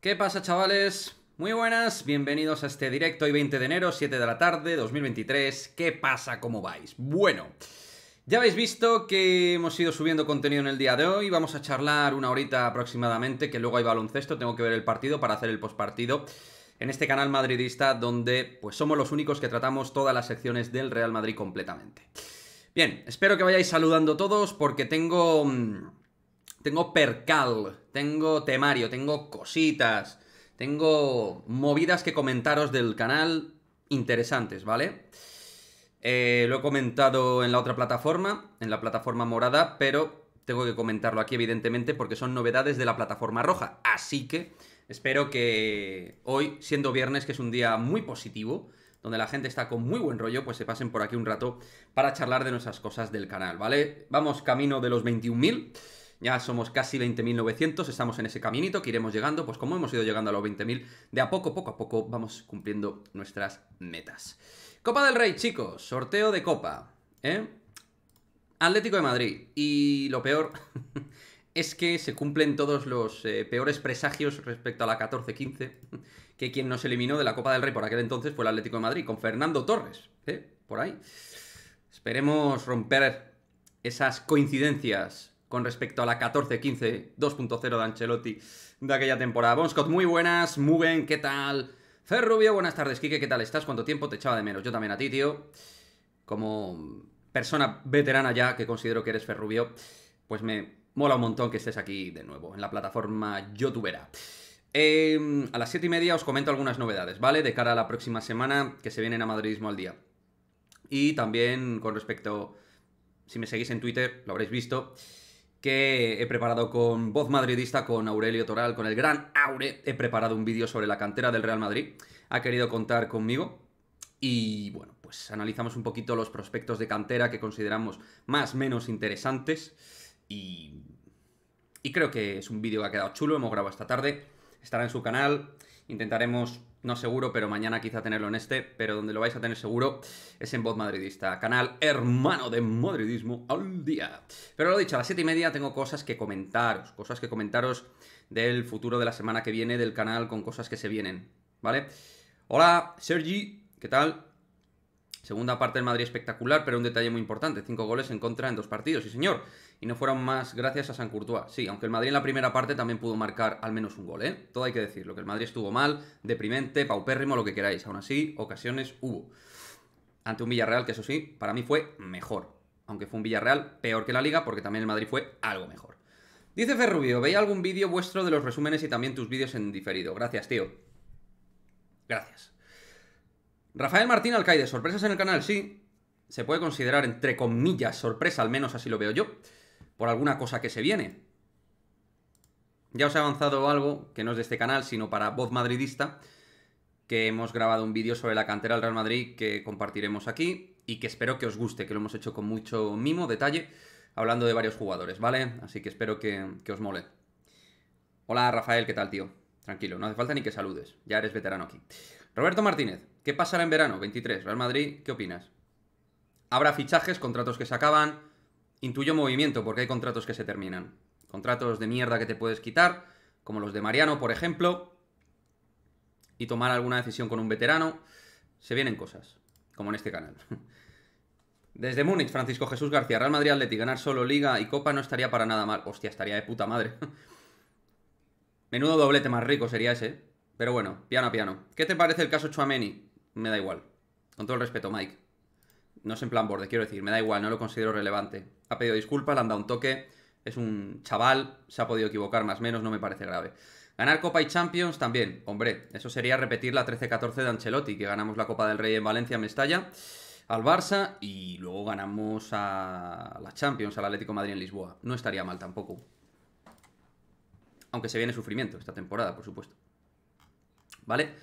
¿Qué pasa chavales? Muy buenas, bienvenidos a este directo hoy 20 de enero, 7 de la tarde, 2023. ¿Qué pasa? ¿Cómo vais? Bueno, ya habéis visto que hemos ido subiendo contenido en el día de hoy, vamos a charlar una horita aproximadamente, que luego hay baloncesto, tengo que ver el partido para hacer el postpartido en este canal madridista donde pues somos los únicos que tratamos todas las secciones del Real Madrid completamente. Bien, espero que vayáis saludando todos porque tengo mm, tengo percal, tengo temario, tengo cositas, tengo movidas que comentaros del canal interesantes, ¿vale? Eh, lo he comentado en la otra plataforma, en la plataforma morada, pero tengo que comentarlo aquí evidentemente porque son novedades de la plataforma roja. Así que espero que hoy, siendo viernes, que es un día muy positivo, donde la gente está con muy buen rollo, pues se pasen por aquí un rato para charlar de nuestras cosas del canal, ¿vale? Vamos camino de los 21.000 ya somos casi 20.900, estamos en ese caminito que iremos llegando, pues como hemos ido llegando a los 20.000, de a poco, poco a poco vamos cumpliendo nuestras metas. Copa del Rey, chicos, sorteo de Copa, ¿eh? Atlético de Madrid, y lo peor... es que se cumplen todos los eh, peores presagios respecto a la 14-15, que quien nos eliminó de la Copa del Rey por aquel entonces fue el Atlético de Madrid, con Fernando Torres, ¿eh? por ahí. Esperemos romper esas coincidencias con respecto a la 14-15, 2.0 de Ancelotti de aquella temporada. Bon muy buenas, Mugen, ¿qué tal? Ferrubio, buenas tardes, Kike, ¿qué tal estás? ¿Cuánto tiempo? Te echaba de menos. Yo también a ti, tío. Como persona veterana ya, que considero que eres Ferrubio, pues me mola un montón que estés aquí de nuevo, en la plataforma youtubera. Em, a las 7 y media os comento algunas novedades, ¿vale? De cara a la próxima semana que se vienen a Madridismo al día. Y también con respecto, si me seguís en Twitter, lo habréis visto, que he preparado con Voz Madridista, con Aurelio Toral, con el gran Aure. He preparado un vídeo sobre la cantera del Real Madrid. Ha querido contar conmigo. Y bueno, pues analizamos un poquito los prospectos de cantera que consideramos más menos interesantes. Y, y creo que es un vídeo que ha quedado chulo. Hemos grabado esta tarde. Estará en su canal. Intentaremos no seguro, pero mañana quizá tenerlo en este, pero donde lo vais a tener seguro es en Voz Madridista, canal hermano de Madridismo al día. Pero lo dicho, a las 7 y media tengo cosas que comentaros, cosas que comentaros del futuro de la semana que viene del canal con cosas que se vienen, ¿vale? Hola, Sergi, ¿qué tal? Segunda parte del Madrid espectacular, pero un detalle muy importante, cinco goles en contra en dos partidos, sí señor. Y no fueron más gracias a San Courtois. Sí, aunque el Madrid en la primera parte también pudo marcar al menos un gol, ¿eh? Todo hay que decirlo, que el Madrid estuvo mal, deprimente, paupérrimo, lo que queráis. Aún así, ocasiones hubo. Ante un Villarreal que eso sí, para mí fue mejor. Aunque fue un Villarreal peor que la Liga, porque también el Madrid fue algo mejor. Dice Ferrubio, ¿veis algún vídeo vuestro de los resúmenes y también tus vídeos en diferido. Gracias, tío. Gracias. Rafael Martín Alcaide, sorpresas en el canal, sí. Se puede considerar, entre comillas, sorpresa, al menos así lo veo yo, por alguna cosa que se viene. Ya os he avanzado algo, que no es de este canal, sino para Voz Madridista, que hemos grabado un vídeo sobre la cantera del Real Madrid que compartiremos aquí y que espero que os guste, que lo hemos hecho con mucho mimo, detalle, hablando de varios jugadores, ¿vale? Así que espero que, que os mole. Hola Rafael, ¿qué tal, tío? Tranquilo, no hace falta ni que saludes, ya eres veterano aquí. Roberto Martínez, ¿Qué pasará en verano? 23. Real Madrid, ¿qué opinas? Habrá fichajes, contratos que se acaban. Intuyo movimiento porque hay contratos que se terminan. Contratos de mierda que te puedes quitar, como los de Mariano, por ejemplo. Y tomar alguna decisión con un veterano. Se vienen cosas, como en este canal. Desde Múnich, Francisco Jesús García, Real Madrid Atleti, ganar solo Liga y Copa no estaría para nada mal. Hostia, estaría de puta madre. Menudo doblete más rico sería ese. Pero bueno, piano a piano. ¿Qué te parece el caso Chuameni? me da igual. Con todo el respeto, Mike. No es en plan borde, quiero decir, me da igual, no lo considero relevante. Ha pedido disculpas, le han dado un toque, es un chaval, se ha podido equivocar más o menos, no me parece grave. Ganar Copa y Champions también, hombre, eso sería repetir la 13-14 de Ancelotti, que ganamos la Copa del Rey en Valencia, me Mestalla, al Barça y luego ganamos a la Champions, al Atlético de Madrid en Lisboa. No estaría mal tampoco. Aunque se viene sufrimiento esta temporada, por supuesto. ¿Vale?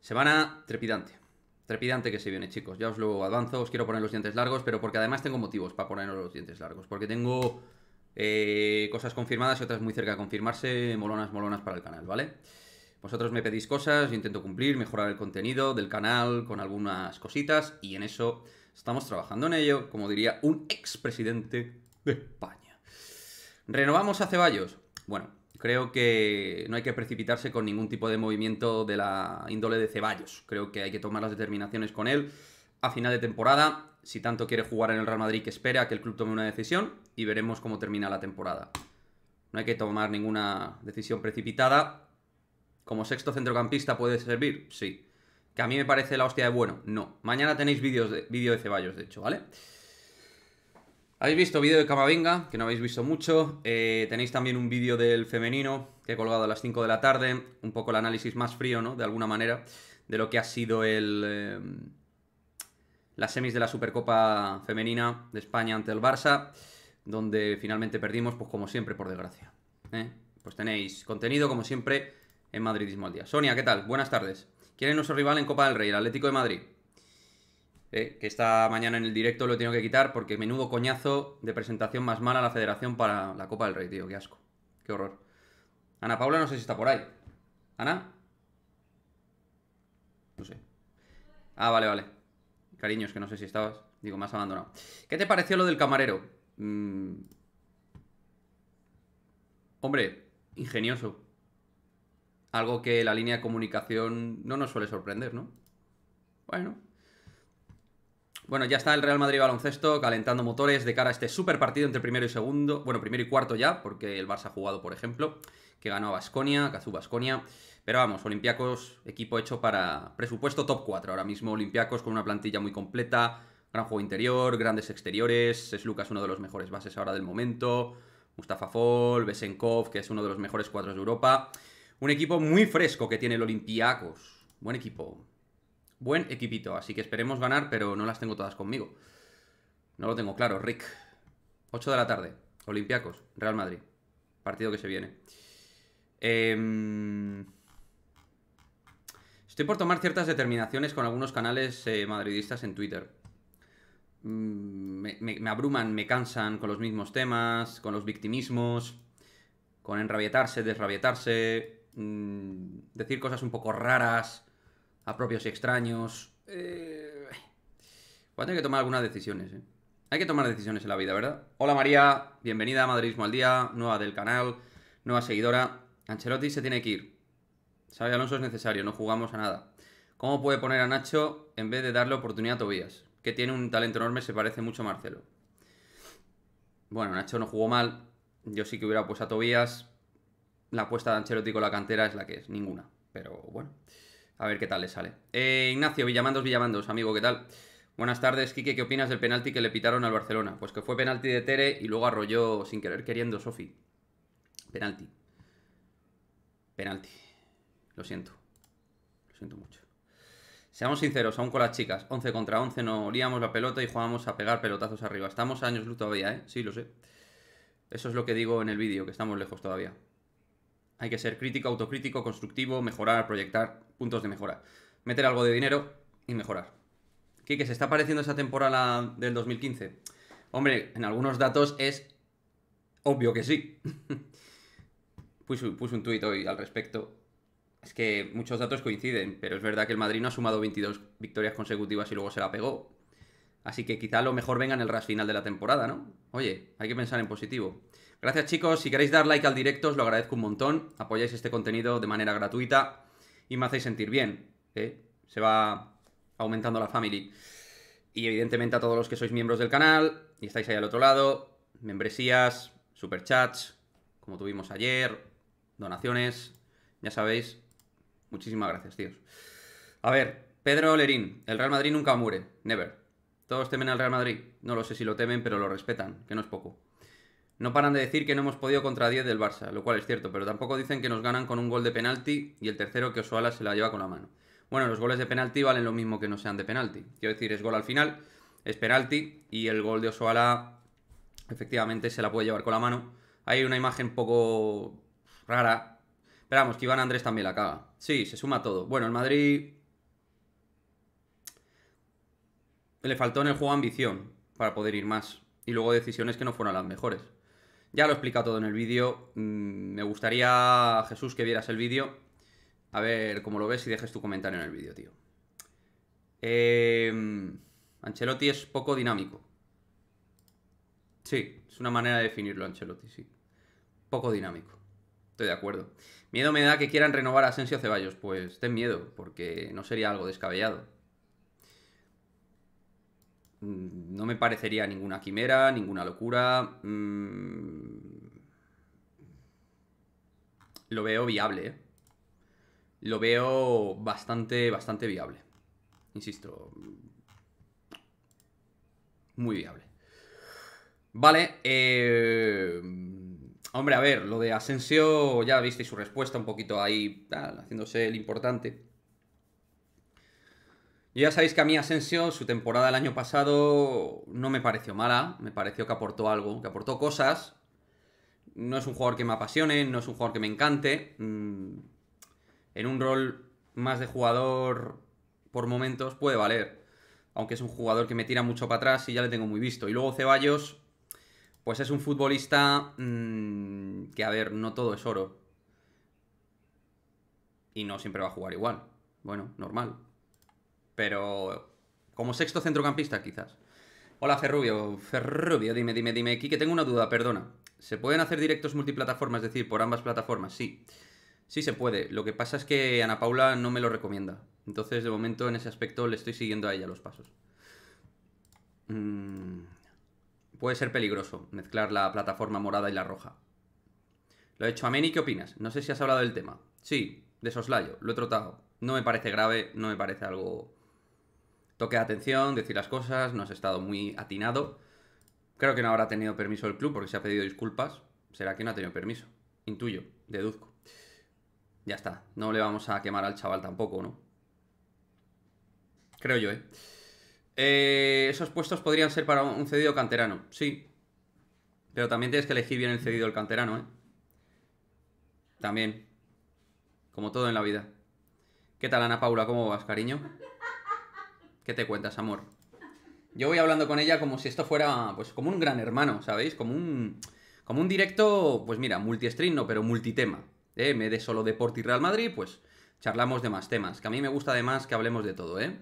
Semana trepidante. Trepidante que se viene, chicos. Ya os lo avanzo. Os quiero poner los dientes largos, pero porque además tengo motivos para poneros los dientes largos. Porque tengo eh, cosas confirmadas y otras muy cerca de confirmarse. Molonas, molonas para el canal, ¿vale? Vosotros me pedís cosas, intento cumplir, mejorar el contenido del canal con algunas cositas. Y en eso estamos trabajando en ello, como diría un expresidente de España. ¿Renovamos a Ceballos? Bueno, Creo que no hay que precipitarse con ningún tipo de movimiento de la índole de Ceballos. Creo que hay que tomar las determinaciones con él a final de temporada. Si tanto quiere jugar en el Real Madrid, que espera que el club tome una decisión y veremos cómo termina la temporada. No hay que tomar ninguna decisión precipitada. ¿Como sexto centrocampista puede servir? Sí. ¿Que a mí me parece la hostia de bueno? No. Mañana tenéis vídeos de, vídeo de Ceballos, de hecho, ¿vale? vale habéis visto vídeo de Camavinga, que no habéis visto mucho. Eh, tenéis también un vídeo del femenino que he colgado a las 5 de la tarde. Un poco el análisis más frío, ¿no? De alguna manera, de lo que ha sido el... Eh, las semis de la Supercopa Femenina de España ante el Barça, donde finalmente perdimos, pues como siempre, por desgracia. ¿eh? Pues tenéis contenido, como siempre, en Madridismo al Día. Sonia, ¿qué tal? Buenas tardes. ¿Quién es nuestro rival en Copa del Rey? El Atlético de Madrid. ¿eh? que esta mañana en el directo lo he tenido que quitar porque menudo coñazo de presentación más mala a la federación para la Copa del Rey, tío, qué asco, qué horror. Ana Paula no sé si está por ahí. ¿Ana? No sé. Ah, vale, vale. Cariños, que no sé si estabas. Digo, más abandonado. ¿Qué te pareció lo del camarero? Mm. Hombre, ingenioso. Algo que la línea de comunicación no nos suele sorprender, ¿no? Bueno, bueno, ya está el Real Madrid baloncesto calentando motores de cara a este super partido entre primero y segundo, bueno, primero y cuarto ya, porque el Barça ha jugado, por ejemplo, que ganó a Basconia, Cazú Basconia. Pero vamos, Olympiacos, equipo hecho para presupuesto top 4. Ahora mismo Olympiacos con una plantilla muy completa, gran juego interior, grandes exteriores. Es Lucas uno de los mejores bases ahora del momento. Mustafa Fall, Besenkov, que es uno de los mejores cuadros de Europa. Un equipo muy fresco que tiene el Olympiacos. Buen equipo. Buen equipito, así que esperemos ganar, pero no las tengo todas conmigo. No lo tengo claro, Rick. 8 de la tarde, Olympiacos, Real Madrid. Partido que se viene. Em, estoy por tomar ciertas determinaciones con algunos canales eh, madridistas en Twitter. Mm, me, abruman, me cansan con los mismos temas, con los victimismos, con enrabietarse, desrabietarse, mm, decir cosas un poco raras a propios y extraños. Voy eh, a que tomar algunas decisiones, ¿eh? Hay que tomar decisiones en la vida, ¿verdad? Hola María, bienvenida a Madridismo al Día, nueva del canal, nueva seguidora. Ancelotti se tiene que ir. Sabe Alonso es necesario, no jugamos a nada. ¿Cómo puede poner a Nacho en vez de darle oportunidad a Tobías? Que tiene un talento enorme, se parece mucho a Marcelo. Bueno, Nacho no jugó mal. Yo sí que hubiera puesto a Tobías. La apuesta de Ancelotti con la cantera es la que es, ninguna. Pero bueno. A ver qué tal le sale. Eh, Ignacio, Villamandos, Villamandos, amigo, ¿qué tal? Buenas tardes, Quique, ¿qué opinas del penalti que le pitaron al Barcelona? Pues que fue penalti de Tere y luego arrolló sin querer queriendo Sofi. Penalti. Penalti. Lo siento. Lo siento mucho. Seamos sinceros, aún con las chicas, 11 contra 11 no olíamos la pelota y jugábamos a pegar pelotazos arriba. Estamos años luz todavía, ¿eh? Sí, lo sé. Eso es lo que digo en el vídeo, que estamos lejos todavía. Hay que ser crítico, autocrítico, constructivo, mejorar, proyectar puntos de mejora. Meter algo de dinero y mejorar. Quique, ¿se está pareciendo esa temporada del 2015? Hombre, en algunos datos es obvio que sí. puse, un tuit hoy al respecto. Es que muchos datos coinciden, pero es verdad que el Madrid no ha sumado 22 victorias consecutivas y luego se la pegó. Así que quizá lo mejor venga en el ras final de la temporada, ¿no? Oye, hay que pensar en positivo. Gracias chicos, si queréis dar like al directo os lo agradezco un montón, apoyáis este contenido de manera gratuita y me hacéis sentir bien. ¿eh? Se va aumentando la family. Y evidentemente a todos los que sois miembros del canal y estáis ahí al otro lado, membresías, superchats, como tuvimos ayer, donaciones, ya sabéis. Muchísimas gracias, tíos. A ver, Pedro Lerín, el Real Madrid nunca muere, never. Todos temen al Real Madrid. No lo sé si lo temen, pero lo respetan, que no es poco. No paran de decir que no hemos podido contra 10 del Barça, lo cual es cierto, pero tampoco dicen que nos ganan con un gol de penalti y el tercero que Osoala se la lleva con la mano. Bueno, los goles de penalti valen lo mismo que no sean de penalti. Quiero decir, es gol al final, es penalti y el gol de Osoala efectivamente se la puede llevar con la mano. Hay una imagen poco rara. Esperamos, que Iván Andrés también la caga. Sí, se suma todo. Bueno, el Madrid... Le faltó en el juego ambición para poder ir más. Y luego decisiones que no fueron las mejores. Ya lo he explicado todo en el vídeo. Mm, me gustaría, Jesús, que vieras el vídeo. A ver cómo lo ves y dejes tu comentario en el vídeo, tío. Eh, Ancelotti es poco dinámico. Sí, es una manera de definirlo, Ancelotti, sí. Poco dinámico. Estoy de acuerdo. Miedo me da que quieran renovar a Asensio Ceballos. Pues ten miedo, porque no sería algo descabellado. Mm, no me parecería ninguna quimera, ninguna locura. Mm, lo veo viable, ¿eh? Lo veo bastante, bastante viable. Insisto. Muy viable. Vale, eh, Hombre, a ver, lo de Asensio, ya visteis su respuesta un poquito ahí, haciéndose el importante ya sabéis que a mí Asensio, su temporada del año pasado no me pareció mala, me pareció que aportó algo, que aportó cosas. No es un jugador que me apasione, no es un jugador que me encante. Mm, en un rol más de jugador por momentos puede valer. Aunque es un jugador que me tira mucho para atrás y ya le tengo muy visto. Y luego Ceballos, pues es un futbolista mm, que, a ver, no todo es oro. Y no siempre va a jugar igual. Bueno, normal pero como sexto centrocampista quizás. Hola Ferrubio, Ferrubio, dime, dime, dime, aquí que tengo una duda, perdona. ¿Se pueden hacer directos multiplataformas, es decir, por ambas plataformas? Sí, sí se puede. Lo que pasa es que Ana Paula no me lo recomienda. Entonces, de momento, en ese aspecto, le estoy siguiendo a ella los pasos. Mm, puede ser peligroso mezclar la plataforma morada y la roja. Lo he hecho a Meni, ¿qué opinas? No sé si has hablado del tema. Sí, de soslayo, lo he trotado. No me parece grave, no me parece algo toque atención, decir las cosas, no has estado muy atinado. Creo que no habrá tenido permiso el club porque se ha pedido disculpas. Será que no ha tenido permiso. Intuyo, deduzco. Ya está, no le vamos a quemar al chaval tampoco, ¿no? Creo yo, ¿eh? eh esos puestos podrían ser para un cedido canterano, sí. Pero también tienes que elegir bien el cedido del canterano, ¿eh? También. Como todo en la vida. ¿Qué tal, Ana Paula? ¿Cómo vas, cariño? ¿Qué te cuentas, amor? Yo voy hablando con ella como si esto fuera, pues, como un gran hermano, ¿sabéis? Como un, como un directo, pues mira, multi-stream no, pero multitema. ¿eh? Me de solo deporte y Real Madrid, pues charlamos de más temas. Que a mí me gusta además que hablemos de todo, ¿eh?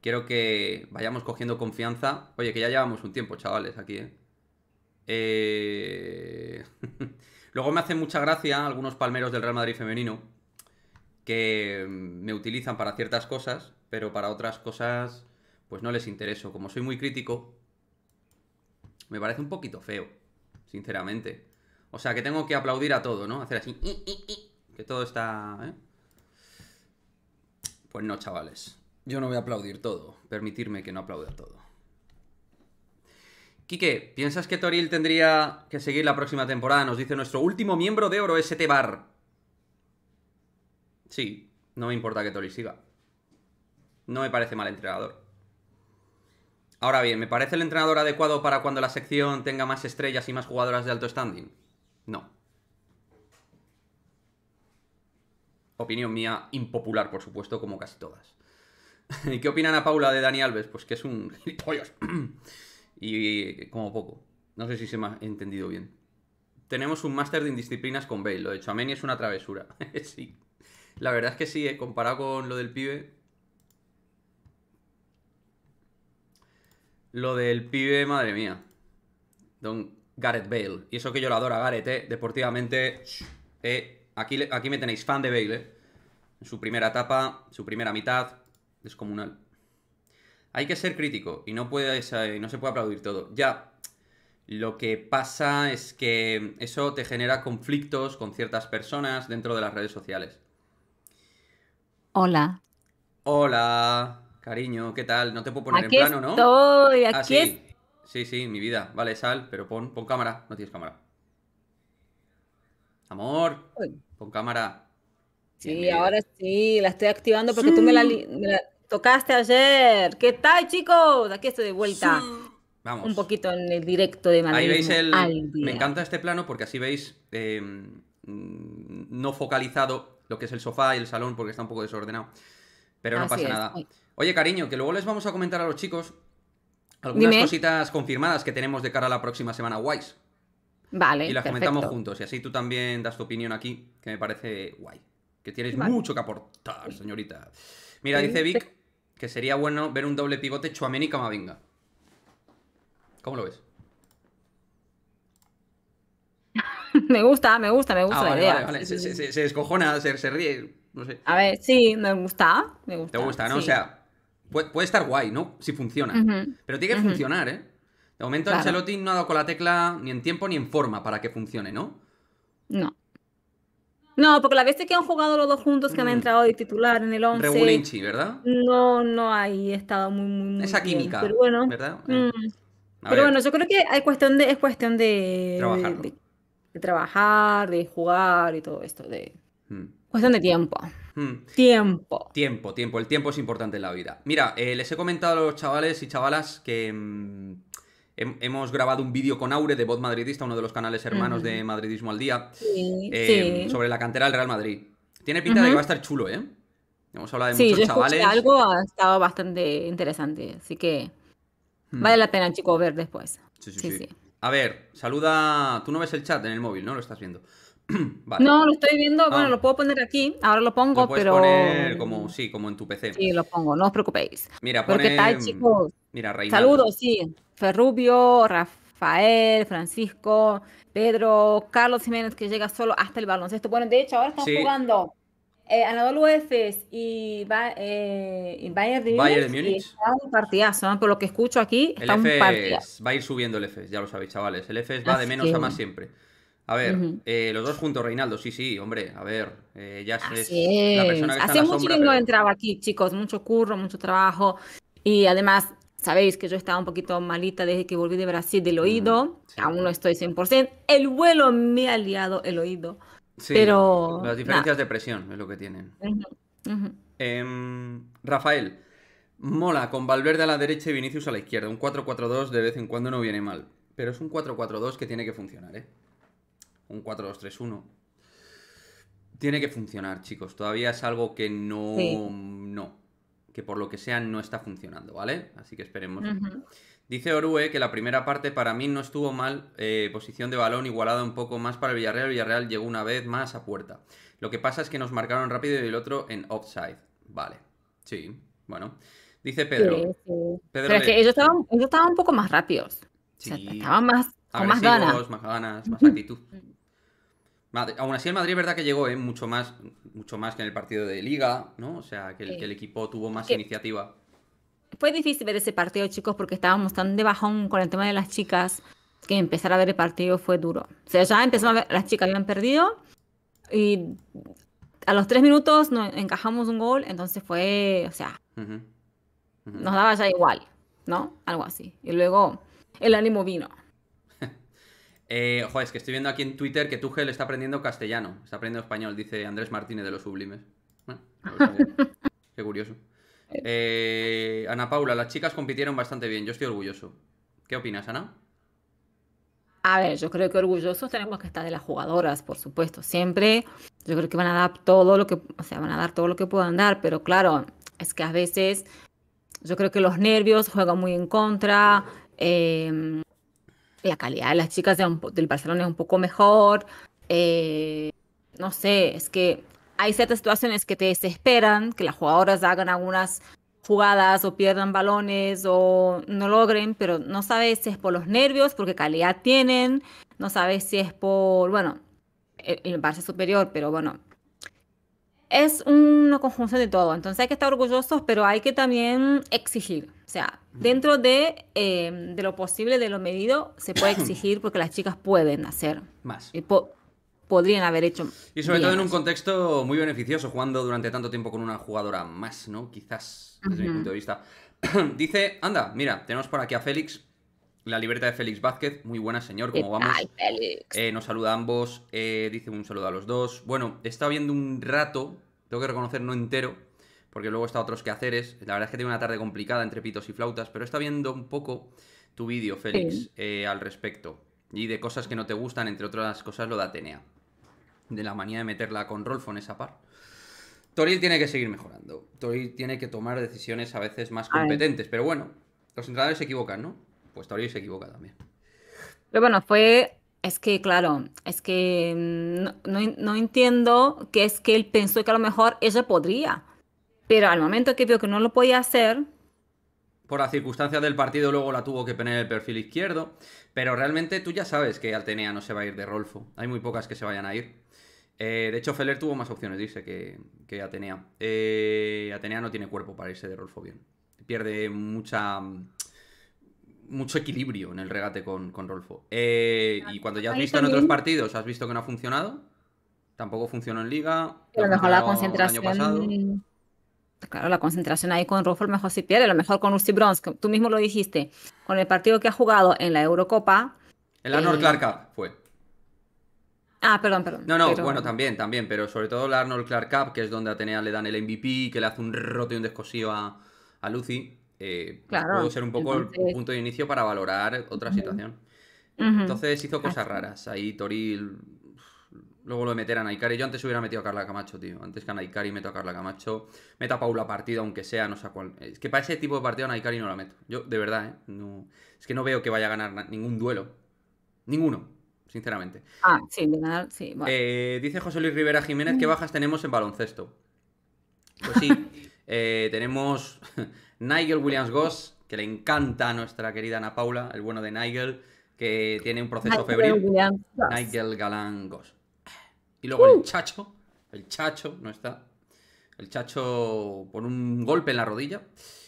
Quiero que vayamos cogiendo confianza. Oye, que ya llevamos un tiempo, chavales, aquí, ¿eh? eh... Luego me hacen mucha gracia algunos palmeros del Real Madrid femenino que mm, me utilizan para ciertas cosas, pero para otras cosas pues no les intereso. Como soy muy crítico, me parece un poquito feo, sinceramente. O sea, que tengo que aplaudir a todo, ¿no? Hacer así, que todo está... ¿eh? Pues no, chavales. Yo no voy a aplaudir todo. Permitirme que no aplauda todo. Quique, ¿piensas que Toril tendría que seguir la próxima temporada? Nos dice nuestro último miembro de Oro ST Bar. Sí, no me importa que Tori siga. No me parece mal entrenador. Ahora bien, ¿me parece el entrenador adecuado para cuando la sección tenga más estrellas y más jugadoras de alto standing? No. Opinión mía impopular, por supuesto, como casi todas. ¿Y qué opinan a Paula de Dani Alves? Pues que es un y como poco. No sé si se me ha entendido bien. Tenemos un máster de indisciplinas con Bale. Lo de Meni es una travesura. sí. La verdad es que sí, eh, comparado con lo del pibe. Lo del pibe, madre mía. Don Gareth Bale. Y eso que yo lo adoro a Gareth, eh. Deportivamente, eh, aquí, aquí me tenéis fan de Bale, En su primera etapa, su primera mitad, descomunal. Hay que ser crítico y no, no se puede aplaudir todo. Ya, lo que pasa es que eso te genera conflictos con ciertas personas dentro de las redes sociales. Hola. Hola, cariño, ¿qué tal? No te puedo poner en plano, ¿no? Estoy, ah, aquí sí. sí, mi vida. Vale, sal, pero pon, pon cámara. No tienes cámara. Amor, pon cámara. Sí, ahora sí, la estoy activando porque tú me la, tocaste ayer. ¿Qué tal, chicos? Aquí estoy de vuelta. Vamos. Un poquito en el directo de Madrid. Ahí veis el. Me encanta este plano porque así veis eh, mm, no focalizado lo que es el sofá y el salón porque está un poco desordenado. Pero no pasa nada. Oye, cariño, que luego les vamos a comentar a los chicos algunas cositas confirmadas que tenemos de cara a la próxima semana guays. Vale. Y las comentamos juntos. Y así tú también das tu opinión aquí, que me parece guay. Que tienes mucho que aportar, señorita. Mira, dice Vic que sería bueno ver un doble pivote Chuamén y ¿Cómo lo ves? me gusta, me gusta, me gusta Se, se, se, descojona, se, ríe, no sé. A ver, sí, me gusta, me gusta. Te gusta, ¿no? O sea, puede, estar guay, ¿no? Si funciona. Pero tiene que funcionar, ¿eh? De momento el Ancelotti no ha dado con la tecla ni en tiempo ni en forma para que funcione, ¿no? No. No, porque la vez que han jugado los dos juntos que han mm. entrado de titular en el 11. inchi, ¿verdad? No, no hay estado muy, muy. Esa química. pero bueno. ¿Verdad? Mm. Pero bueno, yo creo que hay cuestión de, es cuestión de. Trabajarlo de trabajar, de jugar y todo esto, de hmm. cuestión de tiempo. Hmm. Tiempo. Tiempo, tiempo. El tiempo es importante en la vida. Mira, eh, les he comentado a los chavales y chavalas que mm, hemos grabado un vídeo con Aure de Voz Madridista, uno de los canales hermanos de Madridismo al Día, em, sobre la cantera del Real Madrid. Tiene pinta de que va a estar chulo, ¿eh? Hemos hablado de muchos chavales. Algo ha estado bastante interesante, así que hmm. vale la pena, chicos, ver después. sí, sí. sí. A ver, saluda. Tú no ves el chat en el móvil, ¿no? Lo estás viendo. No, lo estoy viendo. Bueno, ah. lo puedo poner aquí. Ahora lo pongo, lo puedes pero. poner como, sí, como en tu PC. Sí, lo pongo, no os preocupéis. Mira, pone... Porque tal, chicos. Mira, Saludos, sí. Ferrubio, Rafael, Francisco, Pedro, Carlos Jiménez, que llega solo hasta el baloncesto. Bueno, de hecho, ahora están jugando eh, anadolu Efes y, ba eh, Bayern de Bayern De Múnich. Está un partidazo, ¿eh? por lo que escucho aquí. el un va a ir subiendo el Efes, ya lo sabéis, chavales. El Efes va de menos a más siempre. A ver, eh, los dos juntos, Reinaldo, sí, sí, hombre, a ver, eh, ya es, Hace mucho tiempo entraba aquí, chicos, mucho curro, mucho trabajo. Y además, sabéis que yo estaba un poquito malita desde que volví de Brasil del oído, aún no estoy 100%. El vuelo me ha liado el oído. Sí, pero... Las diferencias de presión es lo que tienen. Em, Rafael, mola con Valverde a la derecha y Vinicius a la izquierda. Un 4-4-2 de vez en cuando no viene mal. Pero es un 4-4-2 que tiene que funcionar, ¿eh? Un 4-2-3-1. Tiene que funcionar, chicos. Todavía es algo que no... No. Que por lo que sea no está funcionando, ¿vale? Así que esperemos. Dice Orue eh, que la primera parte para mí no estuvo mal, eh, posición de balón igualada un poco más para el Villarreal. El Villarreal llegó una vez más a puerta. Lo que pasa es que nos marcaron rápido y el otro en offside. Vale, sí, bueno. Dice Pedro. Pero es que ellos estaban, un poco más rápidos. Sí. estaban más, con más ganas. Más ganas, más actitud. aún así el Madrid es verdad que llegó eh, mucho más mucho más que en el partido de liga, ¿no? O sea, que el, equipo tuvo más iniciativa fue difícil ver ese partido, chicos, porque estábamos tan de bajón con el tema de las chicas que empezar a ver el partido fue duro. O sea, ya empezamos a ver, las chicas habían perdido y a los tres minutos nos encajamos un gol, entonces fue, o sea, nos daba ya igual, ¿no? Algo así. Y luego el ánimo vino. eh, joder, es que estoy viendo aquí en Twitter que Tugel está aprendiendo castellano, está aprendiendo español, dice Andrés Martínez de los Sublimes. qué curioso. Eh, eh, Ana Paula, las chicas compitieron bastante bien, yo estoy orgulloso. ¿Qué opinas, Ana? A ver, yo creo que orgullosos tenemos que estar de las jugadoras, por supuesto. Siempre, yo creo que van a dar todo lo que, o sea, van a dar todo lo que puedan dar, pero claro, es que a veces yo creo que los nervios juegan muy en contra. Em, la calidad de las chicas del Barcelona es un poco mejor. Eh, no sé, es que hay ciertas situaciones que te desesperan, que las jugadoras hagan algunas jugadas o pierdan balones o no logren, pero no sabes si es por los nervios, porque calidad tienen, no sabes si es por, bueno, el eh, Barça superior, pero bueno, es una conjunción de todo. Entonces hay que estar orgullosos, pero hay que también exigir. O sea, dentro de, eh, de lo posible, de lo medido, se puede exigir porque las chicas pueden hacer. Más podrían haber hecho. Y sobre todo en un contexto muy beneficioso, jugando durante tanto tiempo con una jugadora más, ¿no? Quizás, desde mi punto de vista. Dice, anda, mira, tenemos por aquí a Félix, la libreta de Félix Vázquez, muy buena señor, ¿cómo vamos? Eh, nos saluda ambos, eh, dice un saludo a los dos. Bueno, he estado viendo un rato, tengo que reconocer, no entero, porque luego está otros quehaceres. La verdad es que tengo una tarde complicada entre pitos y flautas, pero está viendo un poco tu vídeo, Félix, eh, al respecto. Y de cosas que no te gustan, entre otras cosas, lo de Atenea de la manía de meterla con Rolfo en esa par. Toril tiene que seguir mejorando. Toril tiene que tomar decisiones a veces más competentes. Pero bueno, los entrenadores se equivocan, ¿no? Pues Toril se equivoca también. Pero bueno, fue. Es que, claro, es que mm, no, entiendo que es que él pensó que a lo mejor ella podría. Pero al momento que vio que no lo podía hacer, por las circunstancias del partido luego la tuvo que poner el perfil izquierdo, pero realmente tú ya sabes que Altenea no se va a ir de Rolfo, hay muy pocas que se vayan a ir. Eh, de hecho, Feller tuvo más opciones dice que, que Atenea. Eh, Atenea no tiene cuerpo para irse de Rolfo bien. Pierde mucha mucho equilibrio en el regate con, con Rolfo. Eh, y cuando ya has visto en otros partidos, has visto que no ha funcionado. Tampoco funcionó en Liga. A lo mejor la concentración. Claro, la concentración ahí con Rolfo, a lo mejor si pierde, a lo mejor con Ursi tú mismo lo dijiste, con el partido que ha jugado en la Eurocopa. En la eh, fue. Ah, perdón, perdón. No, no, bueno, también, también, pero sobre todo la Arnold Clark Cup, que es donde Atenea le dan el MVP, que le hace un rote y un descosío a, Lucy, eh, claro, ser un poco el punto de inicio para valorar otra situación. Entonces hizo cosas raras. Ahí Toril luego lo de meter a Naikari. Yo antes hubiera metido a Carla Camacho, tío. Antes que a Naikari meto a Carla Camacho. Meta a Paula partida, aunque sea, no sé cuál. Es que para ese tipo de partido a Naikari no la meto. Yo, de verdad, eh, Es que no veo que vaya a ganar ningún duelo. Ninguno sinceramente. Ah, sí, sí. Eh, dice José Luis Rivera Jiménez, ¿qué mm. bajas tenemos en baloncesto? Pues sí, eh, tenemos Nigel Williams Goss, que le encanta a nuestra querida Ana Paula, el bueno de Nigel, que tiene un proceso febril. Nigel Galán Goss. Y luego el uh. Chacho, el Chacho, no está. El Chacho por un golpe en la rodilla.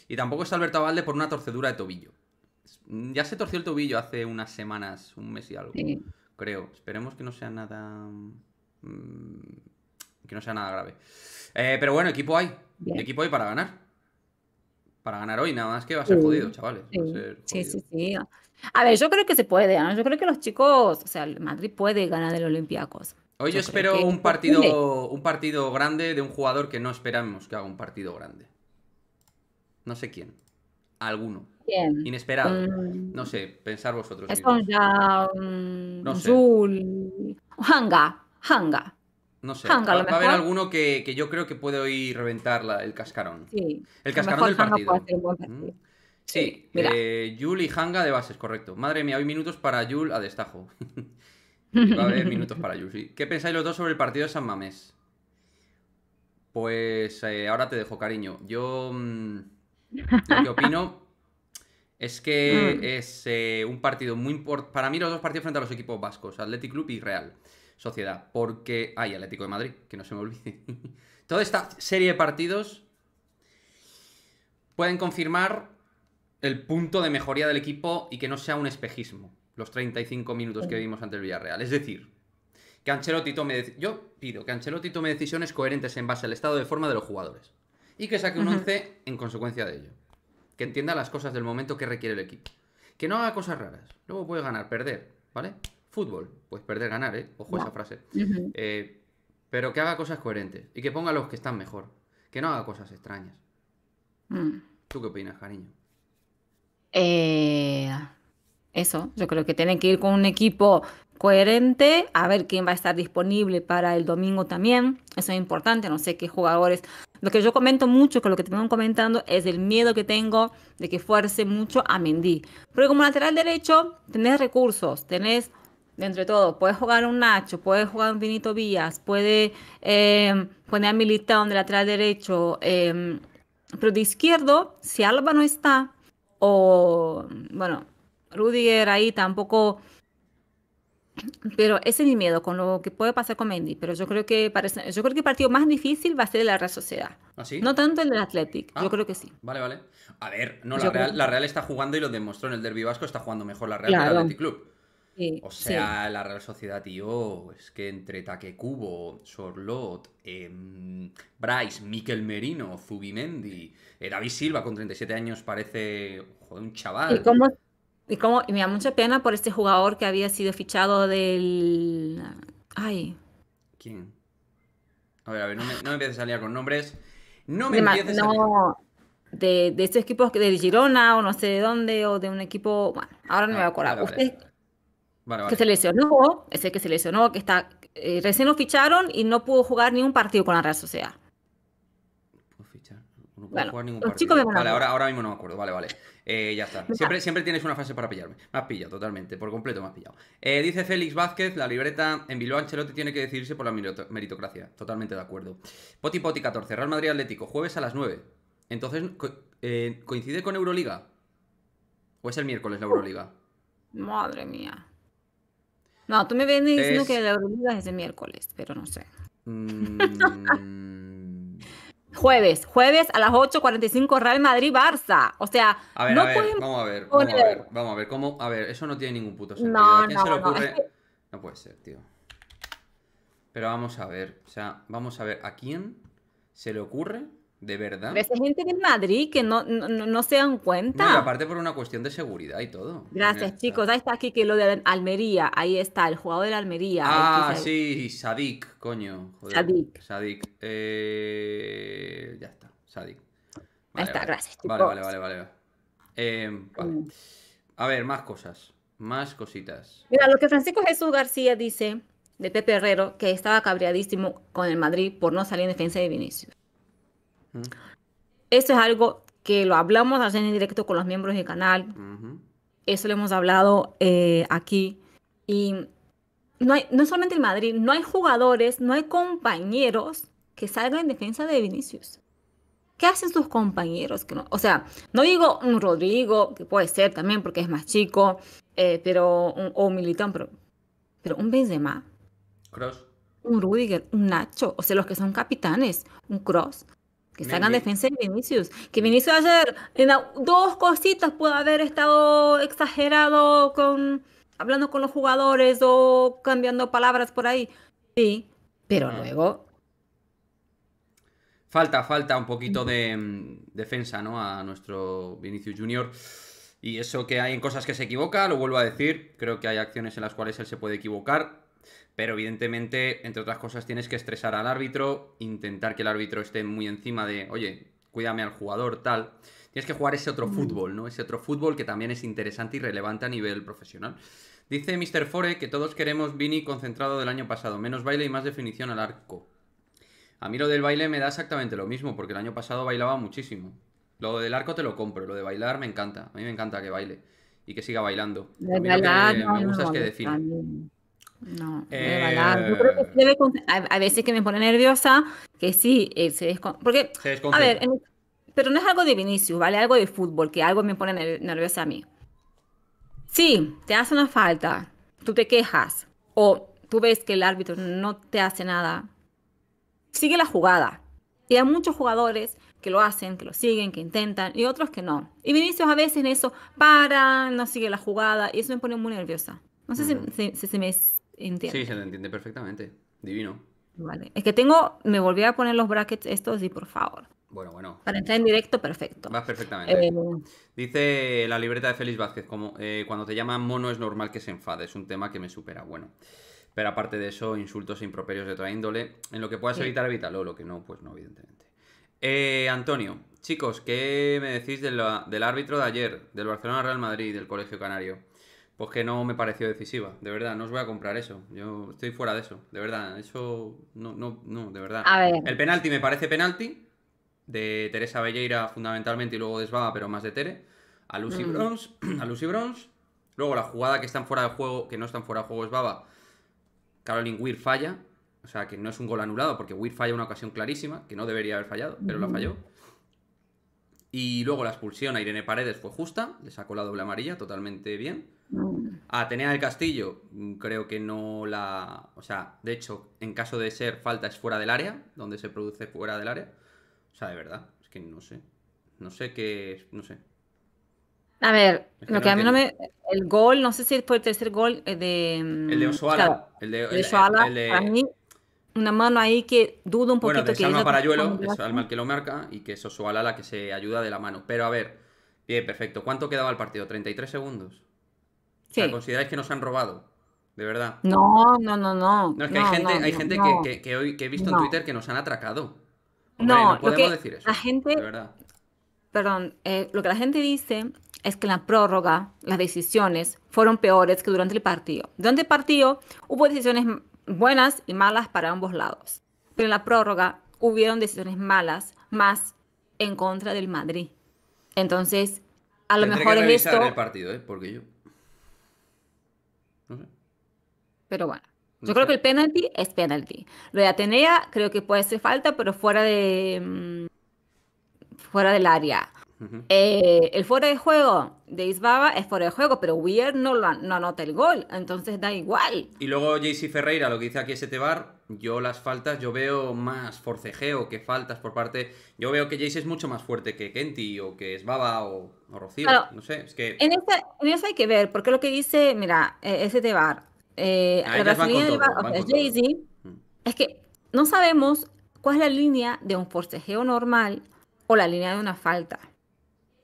Y tampoco está Alberto Valde por una torcedura de tobillo. Ya se torció el tobillo hace unas semanas, un mes y algo creo. Esperemos que no sea nada... Mm, que no sea nada grave. Eh, pero bueno, equipo hay. Equipo hay para ganar. Para ganar hoy, nada más que va a ser jodido, chavales. Sí. a sí, sí, A ver, yo creo que se puede. ¿ah? Yo creo que los chicos, o sea, Madrid puede ganar el Olympiacos. Hoy yo, espero un partido, un partido grande de un jugador que no esperamos que haga un partido grande. No sé quién alguno. Inesperado. Mm. No sé, pensar vosotros. Es Hanga, hanga. No sé. va, a haber alguno que, yo creo que puede hoy reventar el cascarón. Sí. El cascarón del partido. Mm. Sí, eh, y Hanga de bases, correcto. Madre mía, hoy minutos para Yul a destajo. va a haber minutos para Yul. ¿Qué pensáis los dos sobre el partido de San Mamés? Pues eh, ahora te dejo, cariño. Yo. Mm, lo que opino es que mm. es eh, un partido muy importante. Para mí, los dos partidos frente a los equipos vascos, Athletic Club y Real Sociedad. Porque. hay Atlético de Madrid, que no se me olvide. Toda esta serie de partidos pueden confirmar el punto de mejoría del equipo y que no sea un espejismo. Los 35 minutos que vimos ante el Villarreal. Es decir, que Ancelotti tome. Yo pido que Ancelotti tome decisiones coherentes en base al estado de forma de los jugadores y que saque un 11 en consecuencia de ello. Que entienda las cosas del momento que requiere el equipo. Que no haga cosas raras. Luego puede ganar, perder, ¿vale? Fútbol, pues perder, ganar, ¿eh? Ojo esa frase. Eh, pero que haga cosas coherentes y que ponga los que están mejor. Que no haga cosas extrañas. Mm. ¿Tú qué opinas, cariño? Eh, eso, yo creo que tienen que ir con un equipo coherente, a ver quién va a estar disponible para el domingo también. Eso es importante, no sé qué jugadores. Lo que yo comento mucho, que lo que te van comentando, es el miedo que tengo de que fuerce mucho a Mendy. Porque como lateral derecho, tenés recursos, tenés, entre todo, puedes jugar un Nacho, puedes jugar un Vinito Vías, puedes eh, poner a Militón de lateral derecho. Em, pero de izquierdo, si Alba no está, o bueno, Rudiger ahí tampoco pero ese es mi miedo con lo que puede pasar con Mendy. Pero yo creo que parece, yo creo que el partido más difícil va a ser el de la Real Sociedad. ¿Ah, no tanto el del Athletic. yo ah, creo que sí. Vale, vale. A ver, no, la Real, la Real, está jugando y lo demostró en el Derby Vasco, está jugando mejor la Real el Athletic Club. o sea, la Real Sociedad, tío, es que entre Taque Cubo, Sorlot, em, Bryce, Miquel Merino, Zubimendi, eh, David Silva con 37 años parece un chaval. ¿Y cómo, y, como, y me da mucha pena por este jugador que había sido fichado del... Ay. ¿Quién? A ver, a ver, no me, empiece a salir con nombres. No me de empieces no, De, de estos equipos de Girona o no sé de dónde, o de un equipo... Bueno, ahora no me voy a acordar. Usted... que se lesionó, ese que se lesionó, que está... Eh, recién lo ficharon y no pudo jugar ni un partido con la Real Sociedad. No puedo fichar, no puedo jugar ningún partido. Vale, ahora, ahora mismo no me acuerdo, vale, vale. Eh, ya está. Siempre, siempre tienes una fase para pillarme. Me has pillado totalmente, por completo me has pillado. Eh, dice Félix Vázquez, la libreta en Bilbao Ancelotti tiene que decidirse por la meritocracia. Totalmente de acuerdo. Poti Poti 14, Real Madrid Atlético, jueves a las 9. Entonces, eh, ¿coincide con Euroliga? ¿O es el miércoles la Euroliga? madre mía. No, tú me vienes diciendo que la Euroliga es el miércoles, pero no sé. Mm, Jueves, jueves a las 8.45 Real Madrid-Barça. O sea, no a vamos a ver, vamos a ver, vamos a ver, cómo, a ver, eso no tiene ningún puto sentido. quién se le ocurre? no puede ser, tío. Pero vamos a ver, o sea, vamos a ver, ¿a quién se le ocurre de verdad. Pero esa gente de Madrid que no, se dan cuenta. aparte por una cuestión de seguridad y todo. Gracias, chicos. Ahí está aquí que lo de Almería. Ahí está, el jugador de Almería. Ah, sí, Sadik, coño. Sadik. Sadik. Eh, ya está, Sadik. Ahí está, gracias, chicos. Vale, vale, vale, em, vale. vale. Mm. A ver, más cosas. Más cositas. Mira, lo que Francisco Jesús García dice de Pepe Herrero, que estaba cabreadísimo con el Madrid por no salir en defensa de Vinicius eso es algo que lo hablamos hace en directo con los miembros del canal. Eso lo hemos hablado eh, aquí. Y no, no solamente en Madrid, no hay jugadores, no hay compañeros que salgan en defensa de Vinicius. ¿Qué hacen sus compañeros? o sea, no digo un Rodrigo, que puede ser también porque es más chico, eh, pero un, o un Militón, pero, un Benzema. Un Rudiger, un Nacho, o sea, los que son capitanes, un Cross. Que sacan defensa de Vinicius. Que Vinicius ayer en dos cositas puede haber estado exagerado con hablando con los jugadores o cambiando palabras por ahí. Sí, pero luego. Falta, falta un poquito de mm, defensa, ¿no? A nuestro Vinicius Junior. Y eso que hay en cosas que se equivoca, lo vuelvo a decir. Creo que hay acciones en las cuales él se puede equivocar. Pero evidentemente, entre otras cosas, tienes que estresar al árbitro, intentar que el árbitro esté muy encima de, oye, cuídame al jugador, tal. Tienes que jugar ese otro mm. fútbol, ¿no? Ese otro fútbol que también es interesante y relevante a nivel profesional. Dice Mr. Fore que todos queremos Vini concentrado del año pasado, menos baile y más definición al arco. A mí lo del baile me da exactamente lo mismo, porque el año pasado bailaba muchísimo. Lo del arco te lo compro, lo de bailar me encanta. A mí me encanta que baile y que siga bailando. A mí que me, gusta que no, eh, a, veces que me pone nerviosa, que sí, eh, se descon... Porque, a ver, pero no es algo de Vinicius, ¿vale? Algo de fútbol, que algo me pone nerviosa a mí. Sí, te hace una falta, tú te quejas, o tú ves que el árbitro no te hace nada, sigue la jugada. Y hay muchos jugadores que lo hacen, que lo siguen, que intentan, y otros que no. Y Vinicius a veces en eso para, no sigue la jugada, y eso me pone muy nerviosa. No sé si, si, se me Sí, se lo entiende perfectamente. Divino. Vale. Es que tengo, me volví a poner los brackets estos y por favor. Bueno, bueno. Para entrar en directo, perfecto. Vas perfectamente. Eh, Dice la libreta de Félix Vázquez, como eh, cuando te llaman mono es normal que se enfade, es un tema que me supera. Bueno. Pero aparte de eso, insultos e improperios de otra índole. En lo que puedas evitar, evítalo. Lo que no, pues no, evidentemente. Eh, Antonio, chicos, ¿qué me decís del árbitro de ayer, del Barcelona Real Madrid, del Colegio Canario? pues que no me pareció decisiva. De verdad, no os voy a comprar eso. Yo estoy fuera de eso. De verdad, eso no, no, no, de verdad. El penalti me parece penalti. De Teresa Belleira fundamentalmente y luego de pero más de Tere. A Lucy mm. Bronze. A Lucy Bronze. Luego la jugada que están fuera de juego, que no están fuera de juego Svaba. Caroline Weir falla. O sea, que no es un gol anulado, porque Weir falla una ocasión clarísima, que no debería haber fallado, pero la mm. falló. Y luego la expulsión a Irene Paredes fue justa, le sacó la doble amarilla, totalmente bien. Atenea del Castillo, mm, creo que no la. O sea, de hecho, en caso de ser falta es fuera del área, donde se produce fuera del área. O sea, de verdad, es que no sé. No sé qué. No sé. A ver, lo que a mí no me. El gol, no sé si por el tercer gol eh, de. Mm, el de Osoala. el de, el, Osoala, mí, una mano ahí que dudo un poquito bueno, que. Alma Ayuelo, es Alma el que lo marca y que es Osoala la que se ayuda de la mano. Pero a ver, bien, perfecto. ¿Cuánto quedaba el partido? ¿33 segundos? Sí. O ¿consideráis que nos han robado? De verdad. No, no, no, no. No, es que hay gente, hay gente que, que, hoy que he visto en Twitter que nos han atracado. no, lo que La gente. De verdad. Perdón, eh, lo que la gente dice es que en la prórroga las decisiones fueron peores que durante el partido. Durante el partido hubo decisiones buenas y malas para ambos lados. Pero en la prórroga hubieron decisiones malas más en contra del Madrid. Entonces, a lo mejor es esto. el partido, ¿eh? porque yo Pero bueno, yo creo que el penalty es penalty. Lo de Atenea creo que puede ser falta, pero fuera de. Mm, fuera del área. Eh, el fuera de juego de Isbaba es fuera de juego, pero Weir no, no anota el gol, entonces da igual. Y luego JC Ferreira, lo que dice aquí ese Tebar, yo las faltas, yo veo más forcejeo que faltas por parte. Yo veo que Jaycee es mucho más fuerte que Kenty o que Isbaba o, Rocío, no sé, es que. En, eso hay que ver, porque lo que dice, mira, eh, ese Tebar, eh, ah, la gasolina mm. es que no sabemos cuál es la línea de un forcejeo normal o la línea de una falta.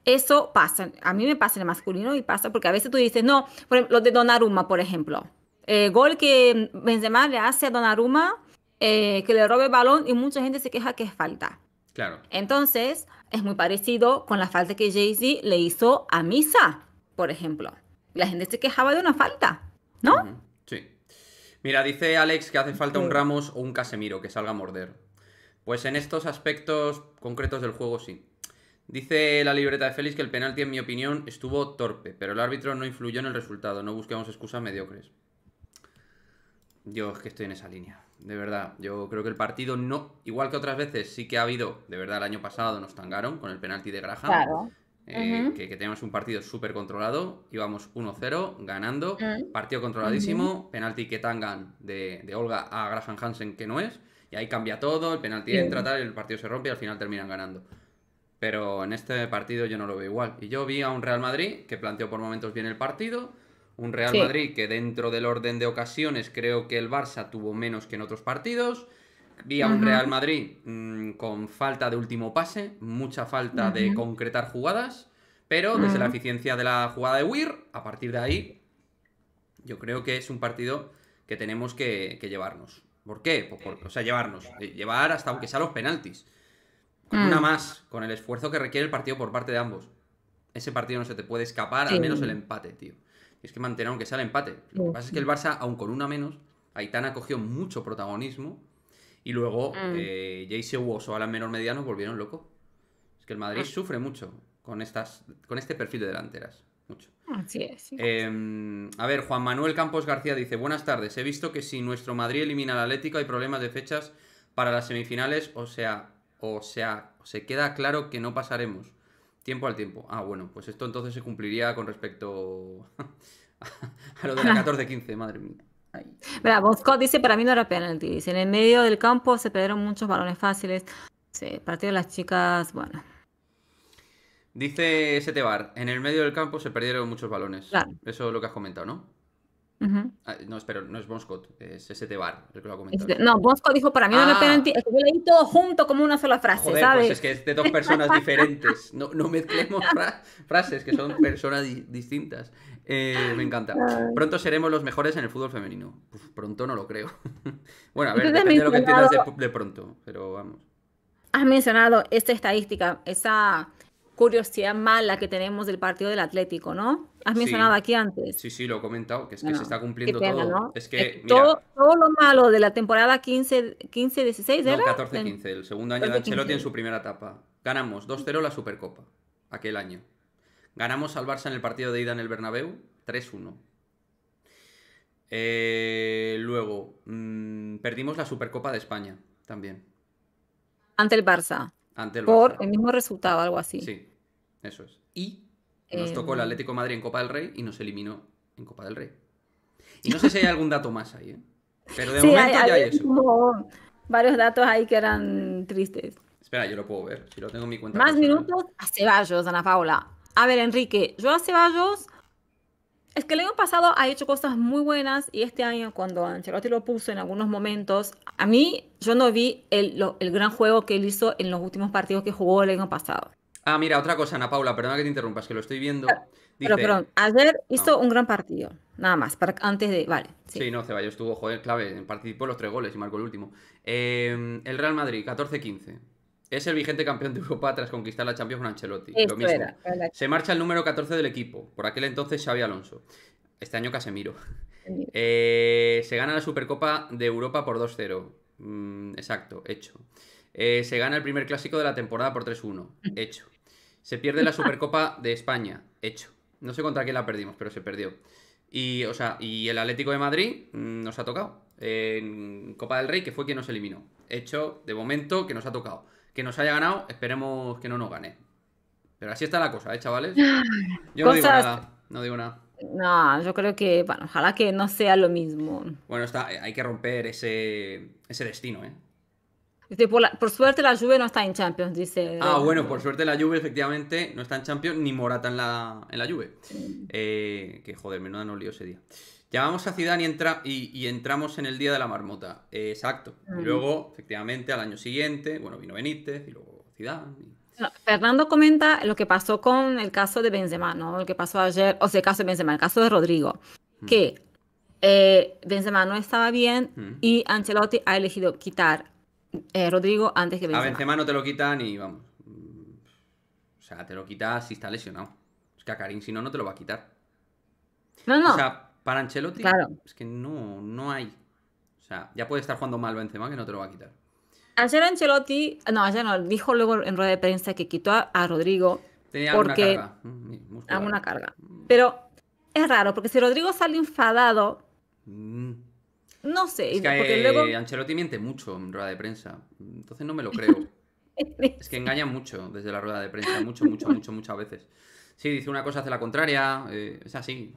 Eso pasa, a mí me pasa en el masculino y pasa porque a veces tú dices, no, por ejemplo, los de Donnarumma, por ejemplo. Eh, gol que Benzema le hace a Donnarumma, eh, que le robe el balón y mucha gente se queja que es falta. Claro. Entonces, es muy parecido con la falta que Jay-Z le hizo a Misa, por ejemplo. La gente se quejaba de una falta, ¿no? Mira, dice Alex que hace falta un Ramos o un Casemiro que salga a morder. Pues en estos aspectos concretos del juego sí. Dice la libreta de Félix que el penalti, en mi opinión, estuvo torpe, pero el árbitro no influyó en el resultado. No busquemos excusas mediocres. Yo es que estoy en esa línea. De verdad, yo creo que el partido no. Igual que otras veces, sí que ha habido. De verdad, el año pasado nos tangaron con el penalti de Graja. Claro. Eh, que, que, teníamos un partido súper controlado, íbamos 1-0, ganando, ah. partido controladísimo, penalti que tangan de, Olga a Graham Hansen, que no es, y ahí cambia todo, el penalti entra, tal, el partido se rompe y al final terminan ganando. Pero en este partido yo no lo veo igual. Y yo vi a un Real Madrid que planteó por momentos bien el partido, un Real Madrid que dentro del orden de ocasiones creo que el Barça tuvo menos que en otros partidos, Vía un Real Madrid mm, con falta de último pase, mucha falta de concretar jugadas, pero desde la eficiencia de la jugada de Weir, a partir de ahí, yo creo que es un partido que tenemos que, llevarnos. ¿Por qué? Pues o sea, llevarnos, eh, llevar hasta aunque sea los penaltis. una mm. más, con el esfuerzo que requiere el partido por parte de ambos. Ese partido no se te puede escapar, al menos el empate, tío. Es que mantener aunque sea el empate. Lo que pasa es que el Barça, aun con una menos, Aitana cogió mucho protagonismo y luego mm. eh, Jayce la Menor mediano volvieron loco. Es que el Madrid ah. sufre mucho con, estas, con este perfil de delanteras. Mucho. Em, a ver, Juan Manuel Campos García dice: Buenas tardes. He visto que si nuestro Madrid elimina al Atlético hay problemas de fechas para las semifinales, o sea, o sea, se queda claro que no pasaremos. Tiempo al tiempo. Ah, bueno, pues esto entonces se cumpliría con respecto a lo de la 14-15, madre mía dice, para mí no era penal Dice, en el medio del campo se perdieron muchos balones fáciles. Sí, partido de las chicas, bueno. Dice Setebar, en el medio del campo se perdieron muchos balones. Eso es lo que has comentado, ¿no? Ah, no, espero, no es Bonscott, es ST Bar, el que lo ha este, no, Bonscott dijo, para mí no ah. es yo leí todo junto como una sola frase, pues es que es de dos personas diferentes, no, mezclemos frases que son personas distintas. Eh, me encanta. Pronto seremos los mejores en el fútbol femenino. pronto no lo creo. bueno, a ver, depende de lo que de, de pronto, pero vamos. Has mencionado esta estadística, esa curiosidad mala que tenemos del partido del Atlético, ¿no? Has mencionado aquí antes. Sí, sí, lo he comentado, que es que se está cumpliendo todo. Es eh, que, todo, lo malo de la temporada 15-16 no, 14-15, el segundo año de Ancelotti en su primera etapa. Ganamos 2-0 la Supercopa, aquel año. Ganamos al Barça en el partido de ida en el Bernabéu, 3-1. Eh, luego, mm, perdimos la Supercopa de España también. Ante el Barça. Ante el Por el mismo resultado, algo así. Sí, eso es. Y nos tocó el em, Atlético Madrid en Copa del Rey y nos eliminó en Copa del Rey. Y no sé si hay algún dato más ahí, ¿eh? Pero de momento hay, ya hay, Varios datos ahí que eran tristes. Espera, yo lo puedo ver, si lo tengo en mi cuenta. Más minutos a Ceballos, Ana Paula. A ver, Enrique, yo a Ceballos. Es que el año pasado ha hecho cosas muy buenas y este año, cuando Ancelotti lo puso en algunos momentos, a mí yo no vi el, el gran juego que él hizo en los últimos partidos que jugó el año pasado. Ah, mira, otra cosa, Ana Paula, perdona que te interrumpas, que lo estoy viendo. Pero, perdón, ayer hizo un gran partido, nada más, antes de. Vale. Sí. no, Ceballos estuvo, joder, clave, participó en los tres goles y marcó el último. Em, el Real Madrid, 14-15. Es el vigente campeón de Europa tras conquistar la Champions con Ancelotti. lo mismo. Se marcha el número 14 del equipo, por aquel entonces Xavi Alonso. Este año Casemiro. Eh, se gana la Supercopa de Europa por 2-0. Mm, exacto, hecho. Eh, se gana el primer clásico de la temporada por 3-1. Hecho. Se pierde la Supercopa de España, hecho. No sé contra quién la perdimos, pero se perdió. Y, o sea, y el Atlético de Madrid mm, nos ha tocado. En Copa del Rey, que fue quien nos eliminó. Hecho, de momento, que nos ha tocado. Que nos haya ganado, esperemos que no nos gane. Pero así está la cosa, ¿eh, chavales? Yo no digo nada. No digo nada. No, yo creo que, bueno, ojalá que no sea lo mismo. Bueno, está, eh, hay que romper ese, ese destino, ¿eh? por, suerte la Juve no está en Champions, dice. Ah, bueno, por suerte la Juve efectivamente no está en Champions ni Morata en la, en la Juve. Eh, que joder, menuda no lió ese día. Llamamos a Zidane y, entra, y, entramos en el día de la marmota. Eh, exacto. luego, efectivamente, al año siguiente, bueno, vino Benítez y luego Zidane. Fernando comenta lo que pasó con el caso de Benzema, ¿no? Lo que pasó ayer, o sea, el caso de Benzema, el caso de Rodrigo. Que eh, Benzema no estaba bien y Ancelotti ha elegido quitar eh, Rodrigo antes que Benzema. A Benzema no te lo quitan y vamos. O sea, te lo quita si está lesionado. Es que a Karim, si no, no te lo va a quitar. No, no. O sea, para Ancelotti, es que no, no hay. O sea, ya puede estar jugando mal Benzema que no te lo va a quitar. Ayer Ancelotti, no, ayer no, dijo luego en rueda de prensa que quitó a, Rodrigo Tenía porque mm, alguna carga. carga. Pero es raro, porque si Rodrigo sale enfadado, mm. No sé. Es que, porque eh, Ancelotti miente mucho en rueda de prensa. Entonces no me lo creo. es que engaña mucho desde la rueda de prensa. Mucho, mucho, mucho, muchas veces. Sí, dice una cosa, hace la contraria. Eh, es así.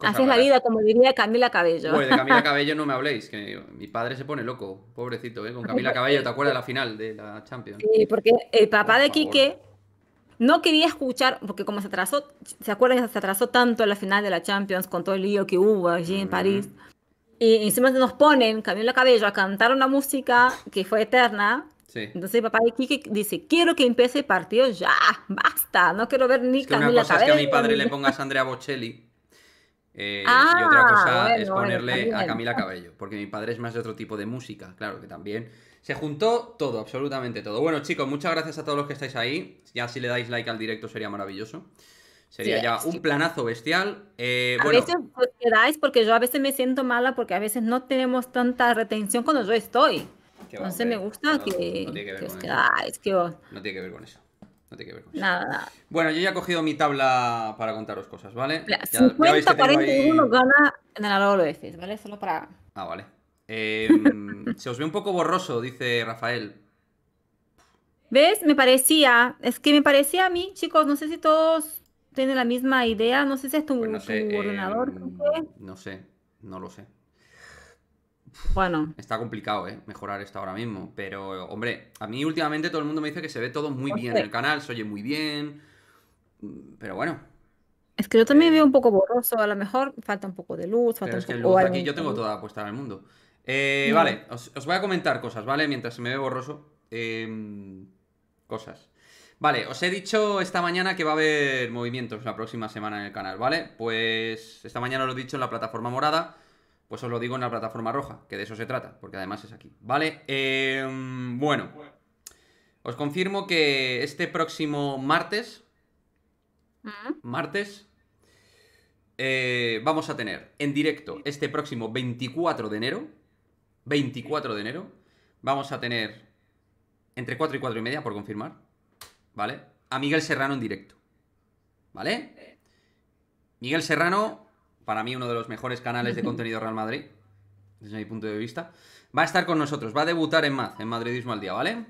haces eh, la vida, como diría Camila Cabello. Pues de Camila Cabello no me habléis, que mi padre se pone loco, pobrecito, ¿eh? Con Camila Cabello, ¿te acuerdas de la final de la Champions? Sí, porque el papá de Quique no quería escuchar, porque como se atrasó, ¿se acuerdan que se atrasó tanto la final de la Champions con todo el lío que hubo allí en París? Y encima nos ponen Camila Cabello a cantar una música que fue eterna. Sí. Entonces papá de Kiki dice, quiero que empiece el partido ya, basta, no quiero ver ni es que Una cosa es que a mi padre le pongas a Andrea Bocelli eh, y ah, otra cosa es ponerle a Camila Cabello, porque mi padre es más de otro tipo de música, claro que también se juntó todo, absolutamente todo. Bueno, chicos, muchas gracias a todos los que estáis ahí. Ya si le dais like al directo sería maravilloso. Sería ya un planazo bestial. Eh, a veces os quedáis porque yo a veces me siento mala porque a veces no tenemos tanta retención cuando yo estoy. Entonces me gusta que, os quedáis. No tiene que ver con eso. No tiene que ver con eso. Nada, Bueno, yo ya he cogido mi tabla para contaros cosas, ¿vale? 50-41 gana en el de e ¿vale? Solo para. Ah, vale. Em, se os ve un poco borroso, dice Rafael. ¿Ves? Me parecía, es que me parecía a mí, chicos, no sé si todos tienen la misma idea, no sé si es tu, pues em, ordenador. No sé, no lo sé. Bueno. Está complicado, ¿eh? Mejorar esto ahora mismo. Pero, hombre, a mí últimamente todo el mundo me dice que se ve todo muy bien en el canal, se oye muy bien. Pero bueno. Es que yo también eh, veo un poco borroso, a lo mejor falta un poco de luz, falta que luz aquí yo tengo toda apuesta en el mundo. Eh, vale, os, voy a comentar cosas, ¿vale? Mientras se me ve borroso. Em, cosas. Vale, os he dicho esta mañana que va a haber movimientos la próxima semana en el canal, ¿vale? Pues esta mañana lo he dicho en la plataforma morada, pues os lo digo en la plataforma roja, que de eso se trata, porque además es aquí, ¿vale? Em, bueno, os confirmo que este próximo martes, mm. martes, eh, vamos a tener en directo este próximo 24 de enero, 24 de enero, vamos a tener entre 4 y 4 y media, por confirmar, ¿vale? A Miguel Serrano en directo, ¿vale? Eh. Miguel Serrano, para mí uno de los mejores canales de contenido Real Madrid, desde mi punto de vista, va a estar con nosotros, va a debutar en más, en Madridismo al Día, ¿vale?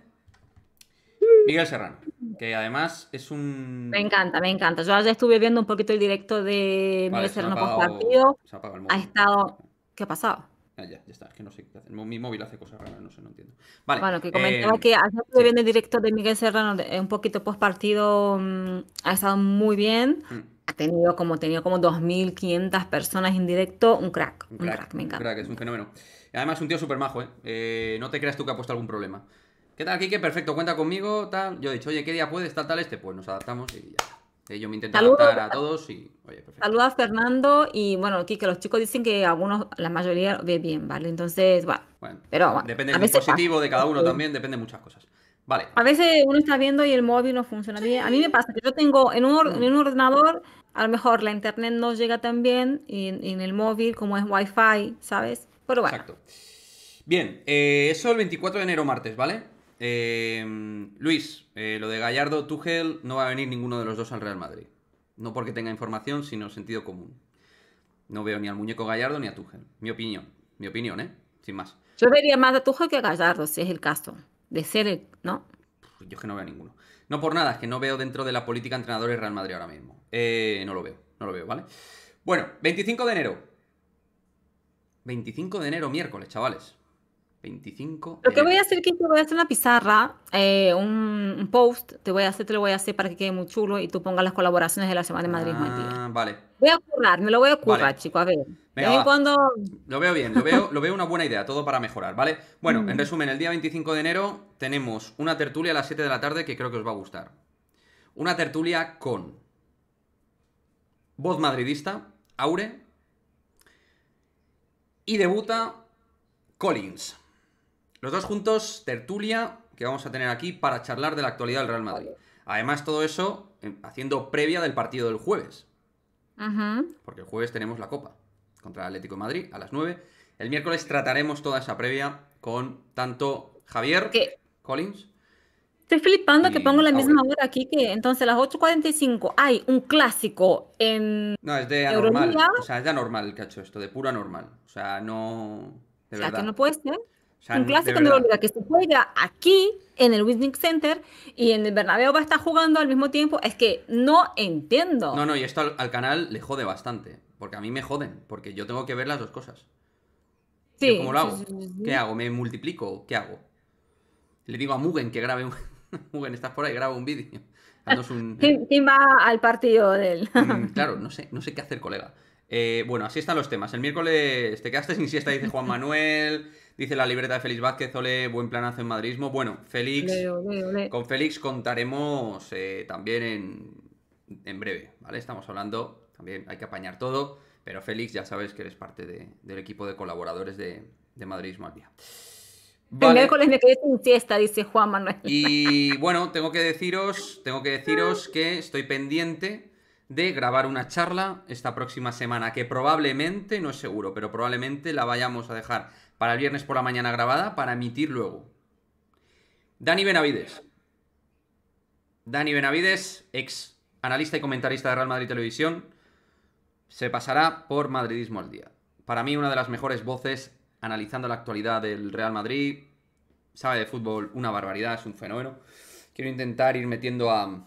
Miguel Serrano, que además es un... Me encanta, me encanta. Yo ya estuve viendo un poquito el directo de Miguel Serrano por partido. Se ha, el ha estado... ¿Qué ha pasado? Ah, ya, ya está, es que no sé qué Mi móvil hace cosas raras, no sé, no entiendo. Vale. Bueno, que comentaba eh, que hace sí. bien el directo de Miguel Serrano eh, un poquito post partido, mm, ha estado muy bien. Mm. Ha tenido como, tenido como 2.500 personas en directo, un crack. Un crack, me encanta. Un crack, es un fenómeno. Además, un tío súper majo, ¿eh? ¿eh? No te creas tú que ha puesto algún problema. ¿Qué tal, Kike? Perfecto, cuenta conmigo, tal. Yo he dicho, oye, ¿qué día puedes? Tal, tal, este. Pues nos adaptamos y ya yo me intento adaptar a todos y. Oye, a Fernando y bueno, aquí que los chicos dicen que algunos, la mayoría ve bien, ¿vale? Entonces, bueno. Depende del dispositivo de cada uno también, depende de muchas cosas. Vale. A veces uno está viendo y el móvil no funciona bien. A mí me pasa que yo tengo en un, mm. en un ordenador, a lo mejor la internet no llega tan bien y en, el móvil, como es wifi, ¿sabes? Pero bueno. Exacto. Bien, eh, eso el 24 de enero martes, ¿vale? Em, Luis, eh, lo de Gallardo, Tuchel, no va a venir ninguno de los dos al Real Madrid. No porque tenga información, sino sentido común. No veo ni al muñeco Gallardo ni a Tuchel. Mi opinión, mi opinión, ¿eh? Sin más. Yo vería más a Tuchel que a Gallardo, si es el caso. De ser el, ¿no? Yo es que no veo a ninguno. No por nada, es que no veo dentro de la política entrenadores Real Madrid ahora mismo. Eh, no lo veo, no lo veo, ¿vale? Bueno, 25 de enero. 25 de enero, miércoles, chavales. 25. Lo que voy a hacer que te voy a hacer una pizarra, eh, un, post, te voy a hacer, te lo voy a hacer para que quede muy chulo y tú pongas las colaboraciones de la Semana de Madrid. Ah, vale. Voy a currar, me lo voy a currar, a ver. cuando... Lo veo bien, lo veo, lo veo una buena idea, todo para mejorar, ¿vale? Bueno, en mm. resumen, el día 25 de enero tenemos una tertulia a las 7 de la tarde que creo que os va a gustar. Una tertulia con voz madridista, Aure, y debuta Collins. Los dos juntos, tertulia que vamos a tener aquí para charlar de la actualidad del Real Madrid. Además, todo eso em, haciendo previa del partido del jueves. Porque el jueves tenemos la Copa contra el Atlético de Madrid a las 9. El miércoles trataremos toda esa previa con tanto Javier Collins. Estoy flipando que pongo la misma hora aquí que entonces a las 8.45 hay un clásico en... No, es de anormal. O sea, es de anormal, cacho, esto, de pura anormal. O sea, no... De o sea, que no puede ser un clásico de, que se juega aquí en el Winning Center y en el Bernabéu va a estar jugando al mismo tiempo, es que no entiendo. No, no, y esto al, canal le jode bastante, porque a mí me joden, porque yo tengo que ver las dos cosas. ¿Cómo lo hago? ¿Qué hago? ¿Me multiplico? ¿Qué hago? Le digo a Mugen que grabe un... Mugen, estás por ahí, graba un vídeo. Un... ¿Quién, va al partido del...? Mm, claro, no sé, no sé qué hacer, colega. Eh, bueno, así están los temas. El miércoles te quedaste sin siesta, dice Juan Manuel... Dice la libreta de Félix Vázquez, ole, buen planazo en madridismo. Bueno, Félix, con Félix contaremos eh, también en, breve, ¿vale? Estamos hablando, también hay que apañar todo, pero Félix ya sabes que eres parte del equipo de colaboradores de, de madridismo al día. El miércoles me quedé sin siesta, dice Juan Manuel. Y bueno, tengo que deciros, tengo que deciros que estoy pendiente de grabar una charla esta próxima semana, que probablemente, no es seguro, pero probablemente la vayamos a dejar para el viernes por la mañana grabada para emitir luego. Dani Benavides. Dani Benavides, ex analista y comentarista de Real Madrid Televisión, se pasará por Madridismo al Día. Para mí, una de las mejores voces analizando la actualidad del Real Madrid. Sabe de fútbol una barbaridad, es un fenómeno. Quiero intentar ir metiendo a,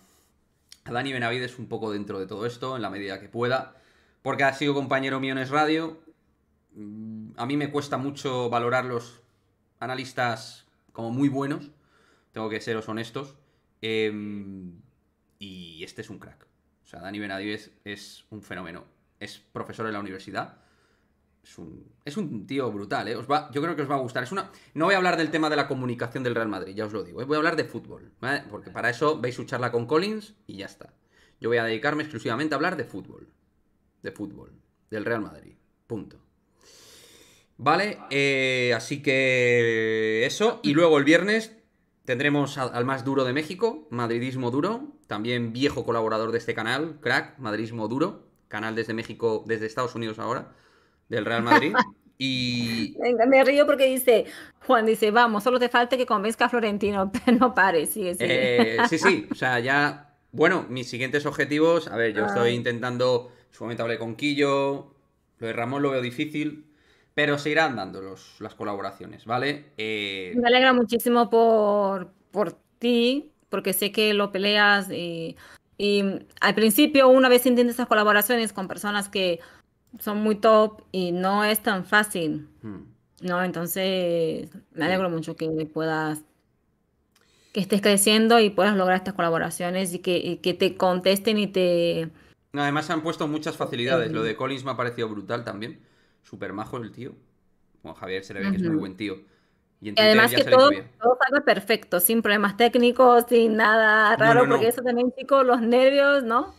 Dani Benavides un poco dentro de todo esto, en la medida que pueda, porque ha sido compañero mío en Es Radio, Mm, a mí me cuesta mucho valorar los analistas como muy buenos, tengo que seros honestos. Em, y este es un crack. O sea, Dani Benadives es un fenómeno. Es profesor en la universidad. Es un, tío brutal, eh. yo creo que os va a gustar. Es una, no voy a hablar del tema de la comunicación del Real Madrid, ya os lo digo. Eh. Voy a hablar de fútbol, Porque para eso veis su charla con Collins y ya está. Yo voy a dedicarme exclusivamente a hablar de fútbol. De fútbol. Del Real Madrid. Punto. ¿Vale? Eh, así que eso. Y luego el viernes tendremos al más duro de México, Madridismo Duro, también viejo colaborador de este canal, crack, Madridismo Duro, canal desde México, desde Estados Unidos ahora, del Real Madrid. Y... Venga, me río porque dice, Juan dice, vamos, solo te falta que convenzca a Florentino, pero no pares, sigue, eh, sí, sí, o sea, ya, bueno, mis siguientes objetivos, a ver, yo ah. estoy intentando, supongo su con Quillo, lo de Ramón lo veo difícil, pero se irán dando las colaboraciones, ¿vale? Eh, me alegra muchísimo por, ti, porque sé que lo peleas eh, y, al principio una vez entiendes esas colaboraciones con personas que son muy top y no es tan fácil, hmm. ¿no? Entonces me alegro hmm. mucho que puedas que estés creciendo y puedas lograr estas colaboraciones y que, te contesten y te... Además se han puesto muchas facilidades. Lo de Collins me ha parecido brutal también súper majo el tío. Juan Javier se le ve que es muy buen tío. Y, además que todo, sale perfecto, sin problemas técnicos, sin nada raro, porque eso también, chicos, los nervios, ¿no?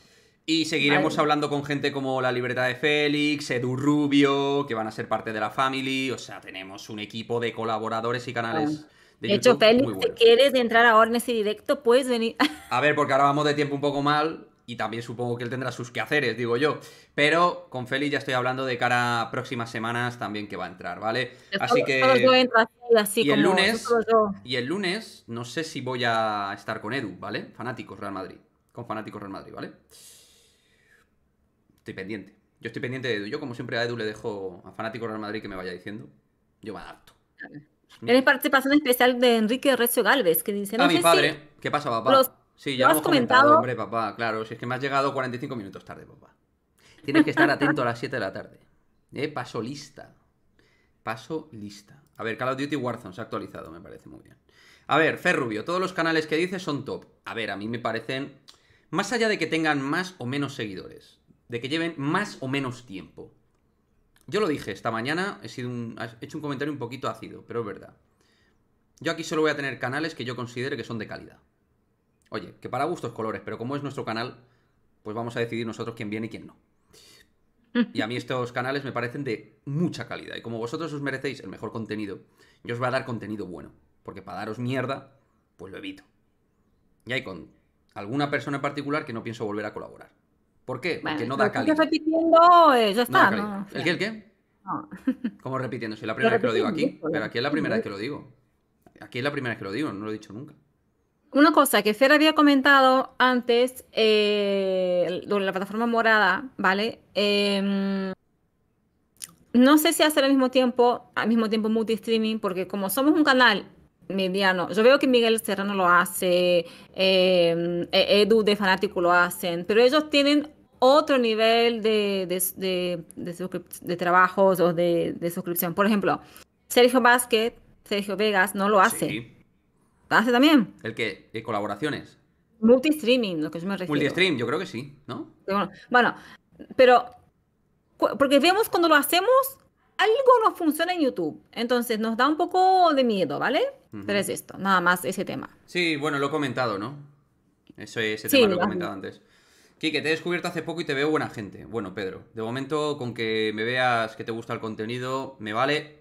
Y seguiremos hablando con gente como La Libertad de Félix, Edu Rubio, que van a ser parte de la family. O sea, tenemos un equipo de colaboradores y canales. De, de hecho, Félix, si quieres entrar ahora en ese directo, puedes venir. A ver, porque ahora vamos de tiempo un poco mal, y también supongo que él tendrá sus quehaceres, digo yo. Pero con Félix ya estoy hablando de cara a próximas semanas también que va a entrar, ¿vale? así que... así y, el lunes, y el lunes no sé si voy a estar con Edu, ¿vale? Fanáticos Real Madrid. Con Fanáticos Real Madrid, ¿vale? Estoy pendiente. Yo estoy pendiente de Edu. Yo como siempre a Edu le dejo a Fanáticos Real Madrid que me vaya diciendo. Yo me adapto. Tienes participación especial de Enrique Recio Galvez, que dice... a mi padre. ¿Qué pasa, papá? Sí, ya lo hemos comentado? hombre, papá. Claro, si es que me has llegado 45 minutos tarde, papá. Tienes que estar atento a las 7 de la tarde. Eh, paso lista. Paso lista. A ver, Call of Duty Warzone se ha actualizado, me parece muy bien. A ver, Ferrubio, todos los canales que dices son top. A ver, a mí me parecen. Más allá de que tengan más o menos seguidores, de que lleven más o menos tiempo. Yo lo dije, esta mañana he, sido un, he hecho un comentario un poquito ácido, pero es verdad. Yo aquí solo voy a tener canales que yo considere que son de calidad. Oye, que para gustos colores, pero como es nuestro canal, pues vamos a decidir nosotros quién viene y quién no. Mm. Y a mí estos canales me parecen de mucha calidad. Y como vosotros os merecéis el mejor contenido, yo os voy a dar contenido bueno. Porque para daros mierda, pues lo evito. Y hay con alguna persona en particular que no pienso volver a colaborar. ¿Por qué? Porque eh, no da calidad. repitiendo, ya está. ¿El qué? ¿El qué? ¿Cómo repitiendo? Si la primera vez que lo digo aquí. ¿eh? Pero aquí es la primera vez que lo digo. Aquí es la primera vez que lo digo, no lo he dicho nunca una cosa que Fer había comentado antes eh, la plataforma morada, ¿vale? Em, no sé si hacer al mismo tiempo, al mismo tiempo multi-streaming, porque como somos un canal mediano, yo veo que Miguel Serrano lo hace, em, e-, Edu de Fanático lo hacen, pero ellos tienen otro nivel de, de, trabajos o de, suscripción. Por ejemplo, Sergio Vázquez, Sergio Vegas no lo hace. Sí. ¿Hace también? ¿El que colaboraciones? Multistreaming, lo que yo me Multistream, yo creo que sí, ¿no? Bueno, pero. Porque vemos cuando lo hacemos, algo no funciona en YouTube. Entonces nos da un poco de miedo, ¿vale? Pero es esto, nada más ese tema. Sí, bueno, lo he comentado, ¿no? Eso, ese tema lo he comentado antes. Kike, te he descubierto hace poco y te veo buena gente. Bueno, Pedro, de momento con que me veas que te gusta el contenido, me vale.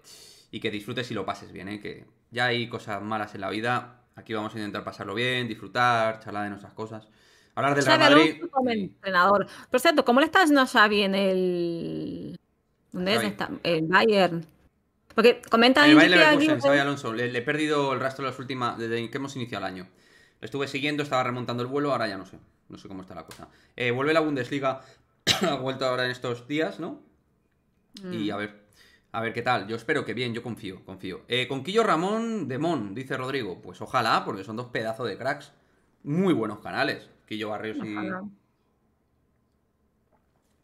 Y que disfrutes y lo pases bien, ¿eh? Que ya hay cosas malas en la vida Aquí vamos a intentar pasarlo bien, disfrutar, charlar de nuestras cosas. Hablar del Real Madrid. Como entrenador. Por cierto, ¿cómo le estás no sabía en el. ¿Dónde Está? El Bayern. Porque comentan. El Bayern Alonso. Le, he perdido el rastro de las últimas. desde que hemos iniciado el año. Lo estuve siguiendo, estaba remontando el vuelo, ahora ya no sé. No sé cómo está la cosa. Eh, vuelve la Bundesliga. ha vuelto ahora en estos días, ¿no? Y mm. a ver a ver qué tal. Yo espero que bien, yo confío, confío. Con eh, Conquillo Ramón de Mon, dice Rodrigo. Pues ojalá, porque son dos pedazos de cracks. Muy buenos canales. Quillo Barrios y.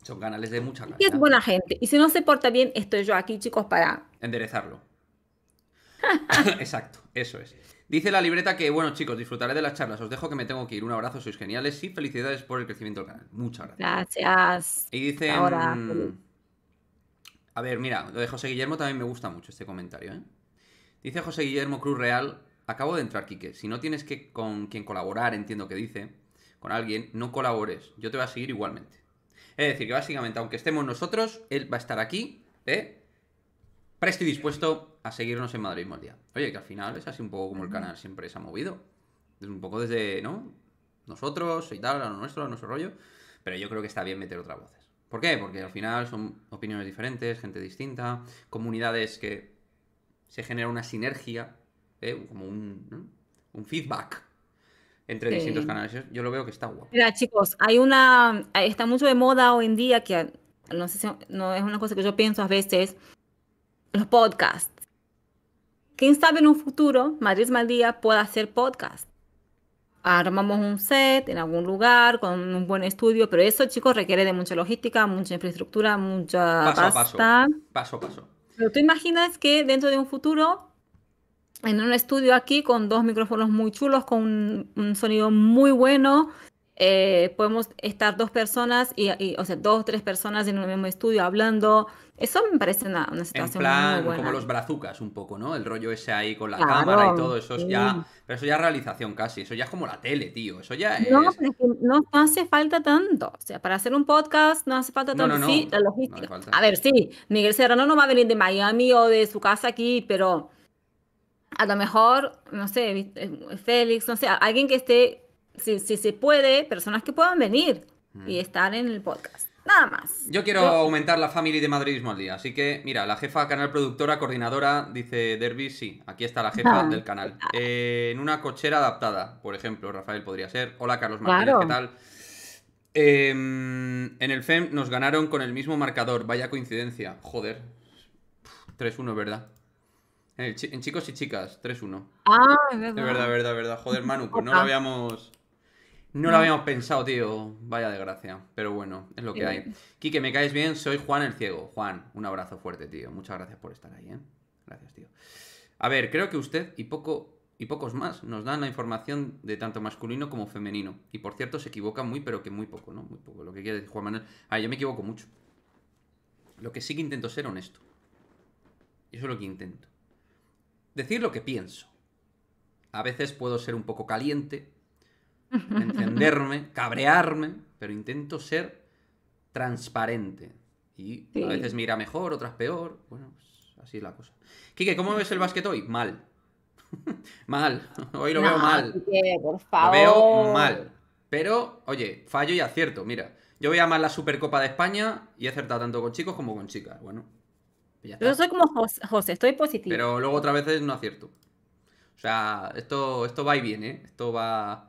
Son canales de mucha calidad. Y es buena gente. Y si no se porta bien, estoy yo aquí, chicos, para. Enderezarlo. Exacto, eso es. Dice la libreta que, bueno, chicos, disfrutaré de las charlas. Os dejo que me tengo que ir. Un abrazo, sois geniales y felicidades por el crecimiento del canal. Muchas gracias. Gracias. Y dicen. Ahora. A ver, mira, lo de José Guillermo también me gusta mucho este comentario, ¿eh? Dice José Guillermo Cruz Real, acabo de entrar, Quique. Si no tienes que con quien colaborar, entiendo que dice, con alguien, no colabores. Yo te voy a seguir igualmente. Es decir, que básicamente, aunque estemos nosotros, él va a estar aquí, ¿eh? Presto y dispuesto a seguirnos en Madrid y día. Oye, que al final es así un poco como el canal siempre se ha movido. Es un poco desde, ¿no? Nosotros y tal, a lo nuestro, a nuestro rollo. Pero yo creo que está bien meter otra voz. ¿Por qué? Porque al final son opiniones diferentes, gente distinta, comunidades que se genera una sinergia, ¿eh? como un, feedback entre distintos canales. Yo lo veo que está guapo. Mira, chicos, hay una. Está mucho de moda hoy en día que no sé si no es una cosa que yo pienso a veces. Los podcasts. ¿Quién sabe en un futuro Madrid Maldía pueda hacer podcasts? armamos un set en algún lugar con un buen estudio, pero eso, chicos, requiere de mucha logística, mucha infraestructura, mucha paso A paso, paso. Pero tú imaginas que dentro de un futuro, en un estudio aquí con dos micrófonos muy chulos, con un sonido muy bueno, eh, podemos estar dos personas, y, o sea, dos, tres personas en un mismo estudio hablando. Eso me parece una, una situación en plan, como los brazucas un poco, ¿no? El rollo ese ahí con la cámara y todo, eso ya... Pero eso ya es realización casi, eso ya es como la tele, tío, eso ya es... No, no, hace falta tanto. O sea, para hacer un podcast no hace falta tanto. sí, la logística. A ver, sí, Miguel Serrano no va a venir de Miami o de su casa aquí, pero... A lo mejor, no sé, eh, Félix, no sé, alguien que esté si, se puede, personas que puedan venir y mm. estar en el podcast. Nada más. Yo quiero aumentar la familia de madridismo al día. Así que, mira, la jefa canal productora, coordinadora, dice Derby, sí, aquí está la jefa ah. del canal. Eh, en una cochera adaptada, por ejemplo, Rafael podría ser. Hola, Carlos Martínez, ¿qué tal? Em, en el FEM nos ganaron con el mismo marcador. Vaya coincidencia. Joder. 3-1, ¿verdad? En, chicos y chicas, 3-1. Ah, es verdad. Es verdad, verdad, verdad. Joder, Manu, pues no lo habíamos... No, lo habíamos pensado, tío. Vaya desgracia. Pero bueno, es lo que hay. Eh. Quique, me caes bien. Soy Juan el Ciego. Juan, un abrazo fuerte, tío. Muchas gracias por estar ahí, ¿eh? Gracias, tío. A ver, creo que usted y poco y pocos más nos dan la información de tanto masculino como femenino. Y por cierto, se equivoca muy, pero que muy poco, ¿no? Muy poco. Lo que quiere decir Juan Manuel. ver, yo me equivoco mucho. Lo que sí que intento ser honesto. Eso es lo que intento. Decir lo que pienso. A veces puedo ser un poco caliente, encenderme, cabrearme, pero intento ser transparente. Y a veces mira mejor, otras peor. Bueno, pues, así es la cosa. Quique, ¿cómo ves el básquet hoy? Mal. mal. Hoy lo veo mal. Lo veo mal. Pero, oye, fallo y acierto. Mira, yo voy a amar la Supercopa de España y he acertado tanto con chicos como con chicas. Bueno. Yo soy como José, estoy positivo. Pero luego otras veces no acierto. O sea, esto, esto va y viene. ¿eh? Esto va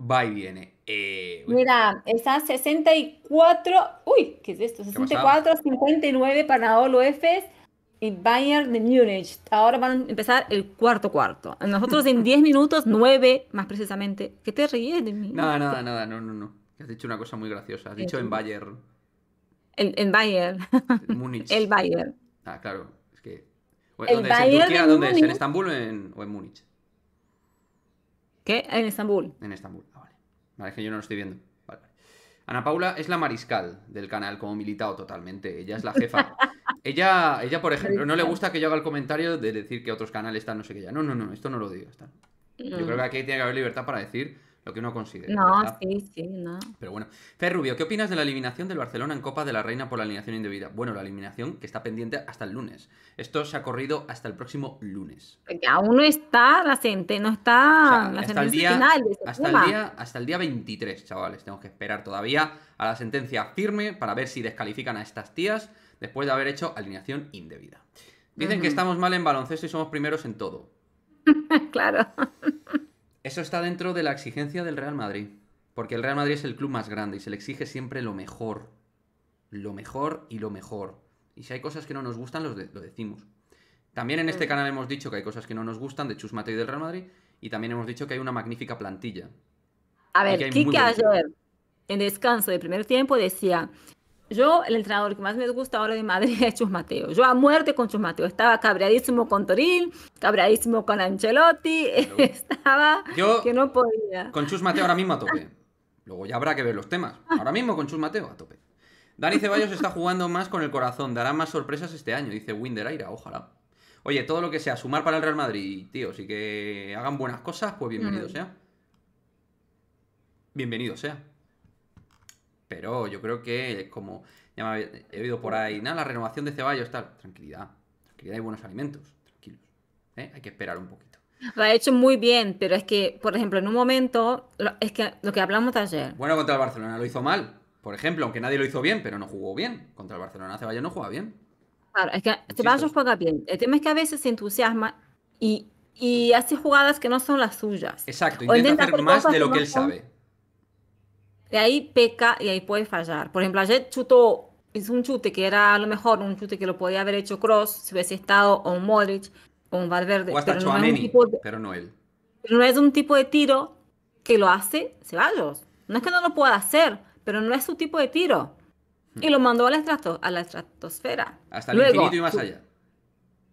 Va y viene. Eh, Mira, está 64, uy, ¿qué es esto? 64, 59 para Olofes y Bayern de Múnich. Ahora van a empezar el cuarto cuarto. Nosotros en 10 minutos, 9 más precisamente. ¿Qué te ríes de mí? Nada, nada, nada, no, no, no. Has dicho una cosa muy graciosa. Has dicho en Bayern. en Bayern. Múnich. El Bayern. Ah, claro. que... ¿Dónde es? ¿En ¿Dónde ¿En Estambul o en Múnich? ¿Qué? En Estambul. En Estambul. Vale, es que yo no lo estoy viendo. Ana Paula es la mariscal del canal, como militado totalmente. Ella es la jefa. ella, ella, por ejemplo, no le gusta que yo haga el comentario de decir que otros canales están no sé qué ya. No, no, no, esto no lo digo. Está. Yo creo mm. que aquí tiene que haber libertad para decir lo que uno considera. No, sí, sí, no. Pero bueno. Fer Rubio, ¿qué opinas de la eliminación del Barcelona en Copa de la Reina por la alineación indebida? Bueno, la eliminación que está pendiente hasta el lunes. Esto se ha corrido hasta el próximo lunes. Porque aún no está la sentencia, no está la hasta el día, Hasta el, día, 23, chavales. Tenemos que esperar todavía a la sentencia firme para ver si descalifican a estas tías después de haber hecho alineación indebida. Dicen que estamos mal en baloncesto y somos primeros en todo. claro. Eso está dentro de la exigencia del Real Madrid. Porque el Real Madrid es el club más grande y se le exige siempre lo mejor. Lo mejor y lo mejor. Y si hay cosas que no nos gustan, lo decimos. También en este canal hemos dicho que hay cosas que no nos gustan de Chus y del Real Madrid. Y también hemos dicho que hay una magnífica plantilla. A ver, Kike ayer, en descanso de primer tiempo, decía: yo, el entrenador que más me gusta ahora de Madrid es Chus Mateo. Yo a muerte con Chus Mateo. Estaba cabreadísimo con Toril, cabreadísimo con Ancelotti. Estaba que no podía. Con Chus Mateo ahora mismo a tope. Luego ya habrá que ver los temas. Ahora mismo con Chus Mateo a tope. Dani Ceballos está jugando más con el corazón. Dará más sorpresas este año, dice Winder Aira. Ojalá. Oye, todo lo que sea sumar para el Real Madrid, Tío, si que hagan buenas cosas, pues bienvenido mm. sea. Bienvenido sea. Pero yo creo que es como, ya me he oído por ahí, nada, la renovación de Ceballos, tal. Tranquilidad, tranquilidad y buenos alimentos, tranquilos. ¿eh? Hay que esperar un poquito. Lo ha hecho muy bien, pero es que, por ejemplo, en un momento, es que lo que hablamos ayer. Bueno, contra el Barcelona lo hizo mal, por ejemplo, aunque nadie lo hizo bien, pero no jugó bien. Contra el Barcelona Ceballos no juega bien. Claro, es que Ceballos juega bien. El tema es que a veces se entusiasma y, y hace jugadas que no son las suyas. Exacto, intenta, hacer, más de lo que él sabe de ahí peca y ahí puede fallar. Por ejemplo, ayer chutó, hizo un chute que era a lo mejor un chute que lo podía haber hecho Cross si hubiese estado o un Modric o un Valverde. O hasta pero, no es un tipo de, pero no él. Pero no es un tipo de tiro que lo hace Ceballos. No es que no lo pueda hacer, pero no es su tipo de tiro. Hmm. Y lo mandó a la, a la estratosfera. Hasta el luego, infinito y más allá.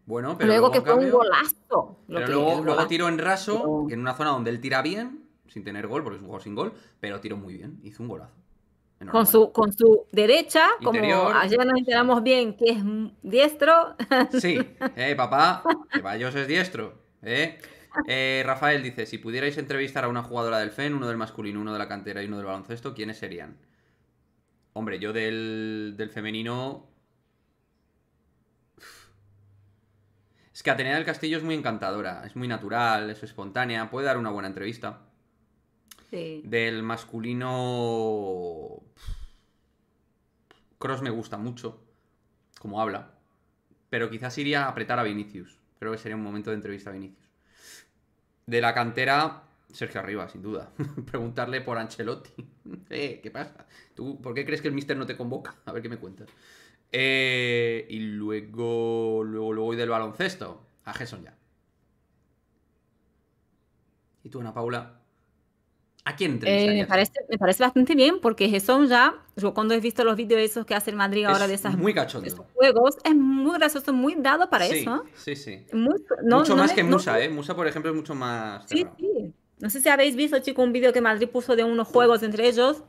Bueno, luego, que fue un golazo. pero luego, luego tiro en raso, en una zona donde él tira bien, sin tener gol, porque es un juego sin gol, pero tiró muy bien, hizo un golazo. Con su, con su derecha, como ayer nos enteramos bien que es diestro. Sí, eh, papá, vayos es diestro. Eh. Eh, Rafael dice, si pudierais entrevistar a una jugadora del FEN, uno del masculino, uno de la cantera y uno del baloncesto, ¿quiénes serían? Hombre, yo del, del femenino... Es que Atenea del Castillo es muy encantadora, es muy natural, es espontánea, puede dar una buena entrevista. Del masculino. Cross me gusta mucho, como habla. Pero quizás iría a apretar a Vinicius. Creo que sería un momento de entrevista a Vinicius. De la cantera, Sergio Arriba, sin duda. Preguntarle por Ancelotti. Eh, ¿qué pasa? ¿Tú por qué crees que el mister no te convoca? A ver qué me cuentas. Eh, y luego, luego, luego y del baloncesto. A Gerson ya. ¿Y tú, Ana Paula? ¿A quién eh, entrevistaría? me, parece, bastante bien porque son ya, yo cuando he visto los vídeos esos que hace el Madrid ahora de, esas, esos juegos, es muy gracioso, muy dado para eso. ¿eh? Sí, sí. mucho más que Musa, ¿eh? Musa, por ejemplo, es mucho más... Sí, sí. No sé si habéis visto, chico, un vídeo que Madrid puso de unos juegos entre ellos.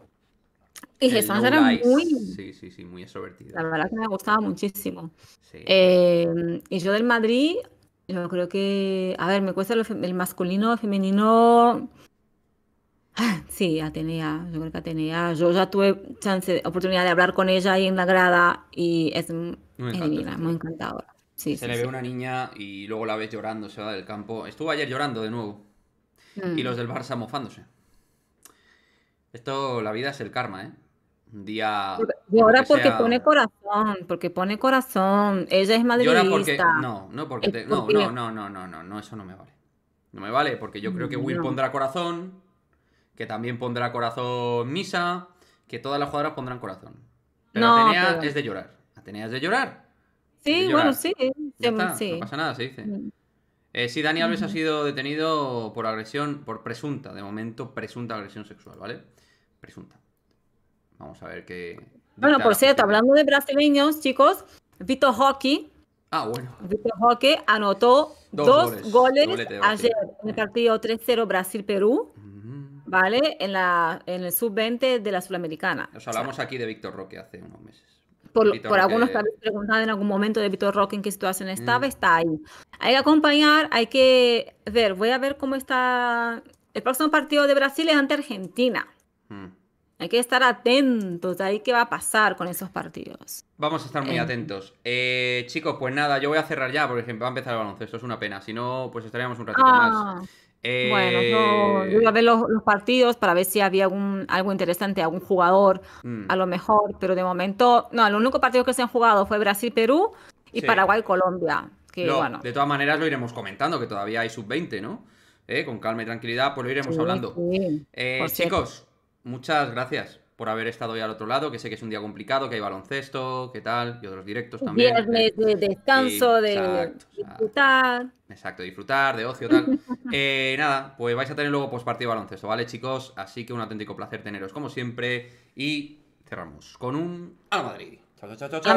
Y que era muy... Sí, sí, sí, muy extrovertido. La verdad que me gustaba muchísimo. Eh, y yo del Madrid, yo creo que... A ver, me cuesta el, el masculino, femenino... Sí, Atenea, yo creo que Atenea, yo ya tuve chance, oportunidad de hablar con ella ahí en la grada y es muy, divina, muy encantadora. se le ve una niña y luego la ves llorando, se va del campo. Estuvo ayer llorando de nuevo. Y mm. los del Barça mofándose. Esto, la vida es el karma, ¿eh? día. Y ahora porque pone corazón, porque pone corazón. Ella es madridista. porque... No, no no, no, no, no, no, eso no me vale. No me vale porque yo creo que Will pondrá corazón que también pondrá corazón Misa, que todas las jugadoras pondrán corazón. Pero no, es de llorar. Atenea de llorar. Sí, bueno, sí. No pasa nada, se mm. eh, dice. sí, Dani Alves ha sido detenido por agresión, por presunta, de momento, presunta agresión sexual, ¿vale? Presunta. Vamos a ver qué. Bueno, por cierto, hablando de brasileños, chicos, Vito Hockey. Ah, bueno. Vitor Hockey anotó dos, goles ayer en el partido 3-0 Brasil-Perú. ¿Vale? En, la, en el sub-20 de la Sudamericana. Nos hablamos aquí de Víctor Roque hace unos meses. Por, algunos que habéis preguntado en algún momento de Víctor Roque en qué situación mm. estaba, está ahí. Hay que acompañar, hay que ver, voy a ver cómo está. El próximo partido de Brasil es ante Argentina. Mm. Hay que estar atentos ahí qué va a pasar con esos partidos. Vamos a estar muy eh. atentos. Eh, chicos, pues nada, yo voy a cerrar ya porque va a empezar el baloncesto, es una pena. Si no, pues estaríamos un ratito ah. más. Bueno, yo iba a ver los, partidos para ver si había algo interesante, algún jugador, mm. a lo mejor, pero de momento, no, el único partido que se han jugado fue Brasil-Perú y Paraguay-Colombia. De todas maneras lo iremos comentando, que todavía hay sub-20, ¿no? Eh, con calma y tranquilidad, pues lo iremos hablando. Eh, chicos, muchas gracias por haber estado hoy al otro lado, que sé que es un día complicado, que hay baloncesto, que tal, y otros directos también. Viernes de descanso, de disfrutar. Exacto, disfrutar, de ocio, tal. Eh, nada, pues vais a tener luego postpartido baloncesto, ¿vale, chicos? Así que un auténtico placer teneros como siempre. Y cerramos con un A Madrid. Chao, chao, chao, chao.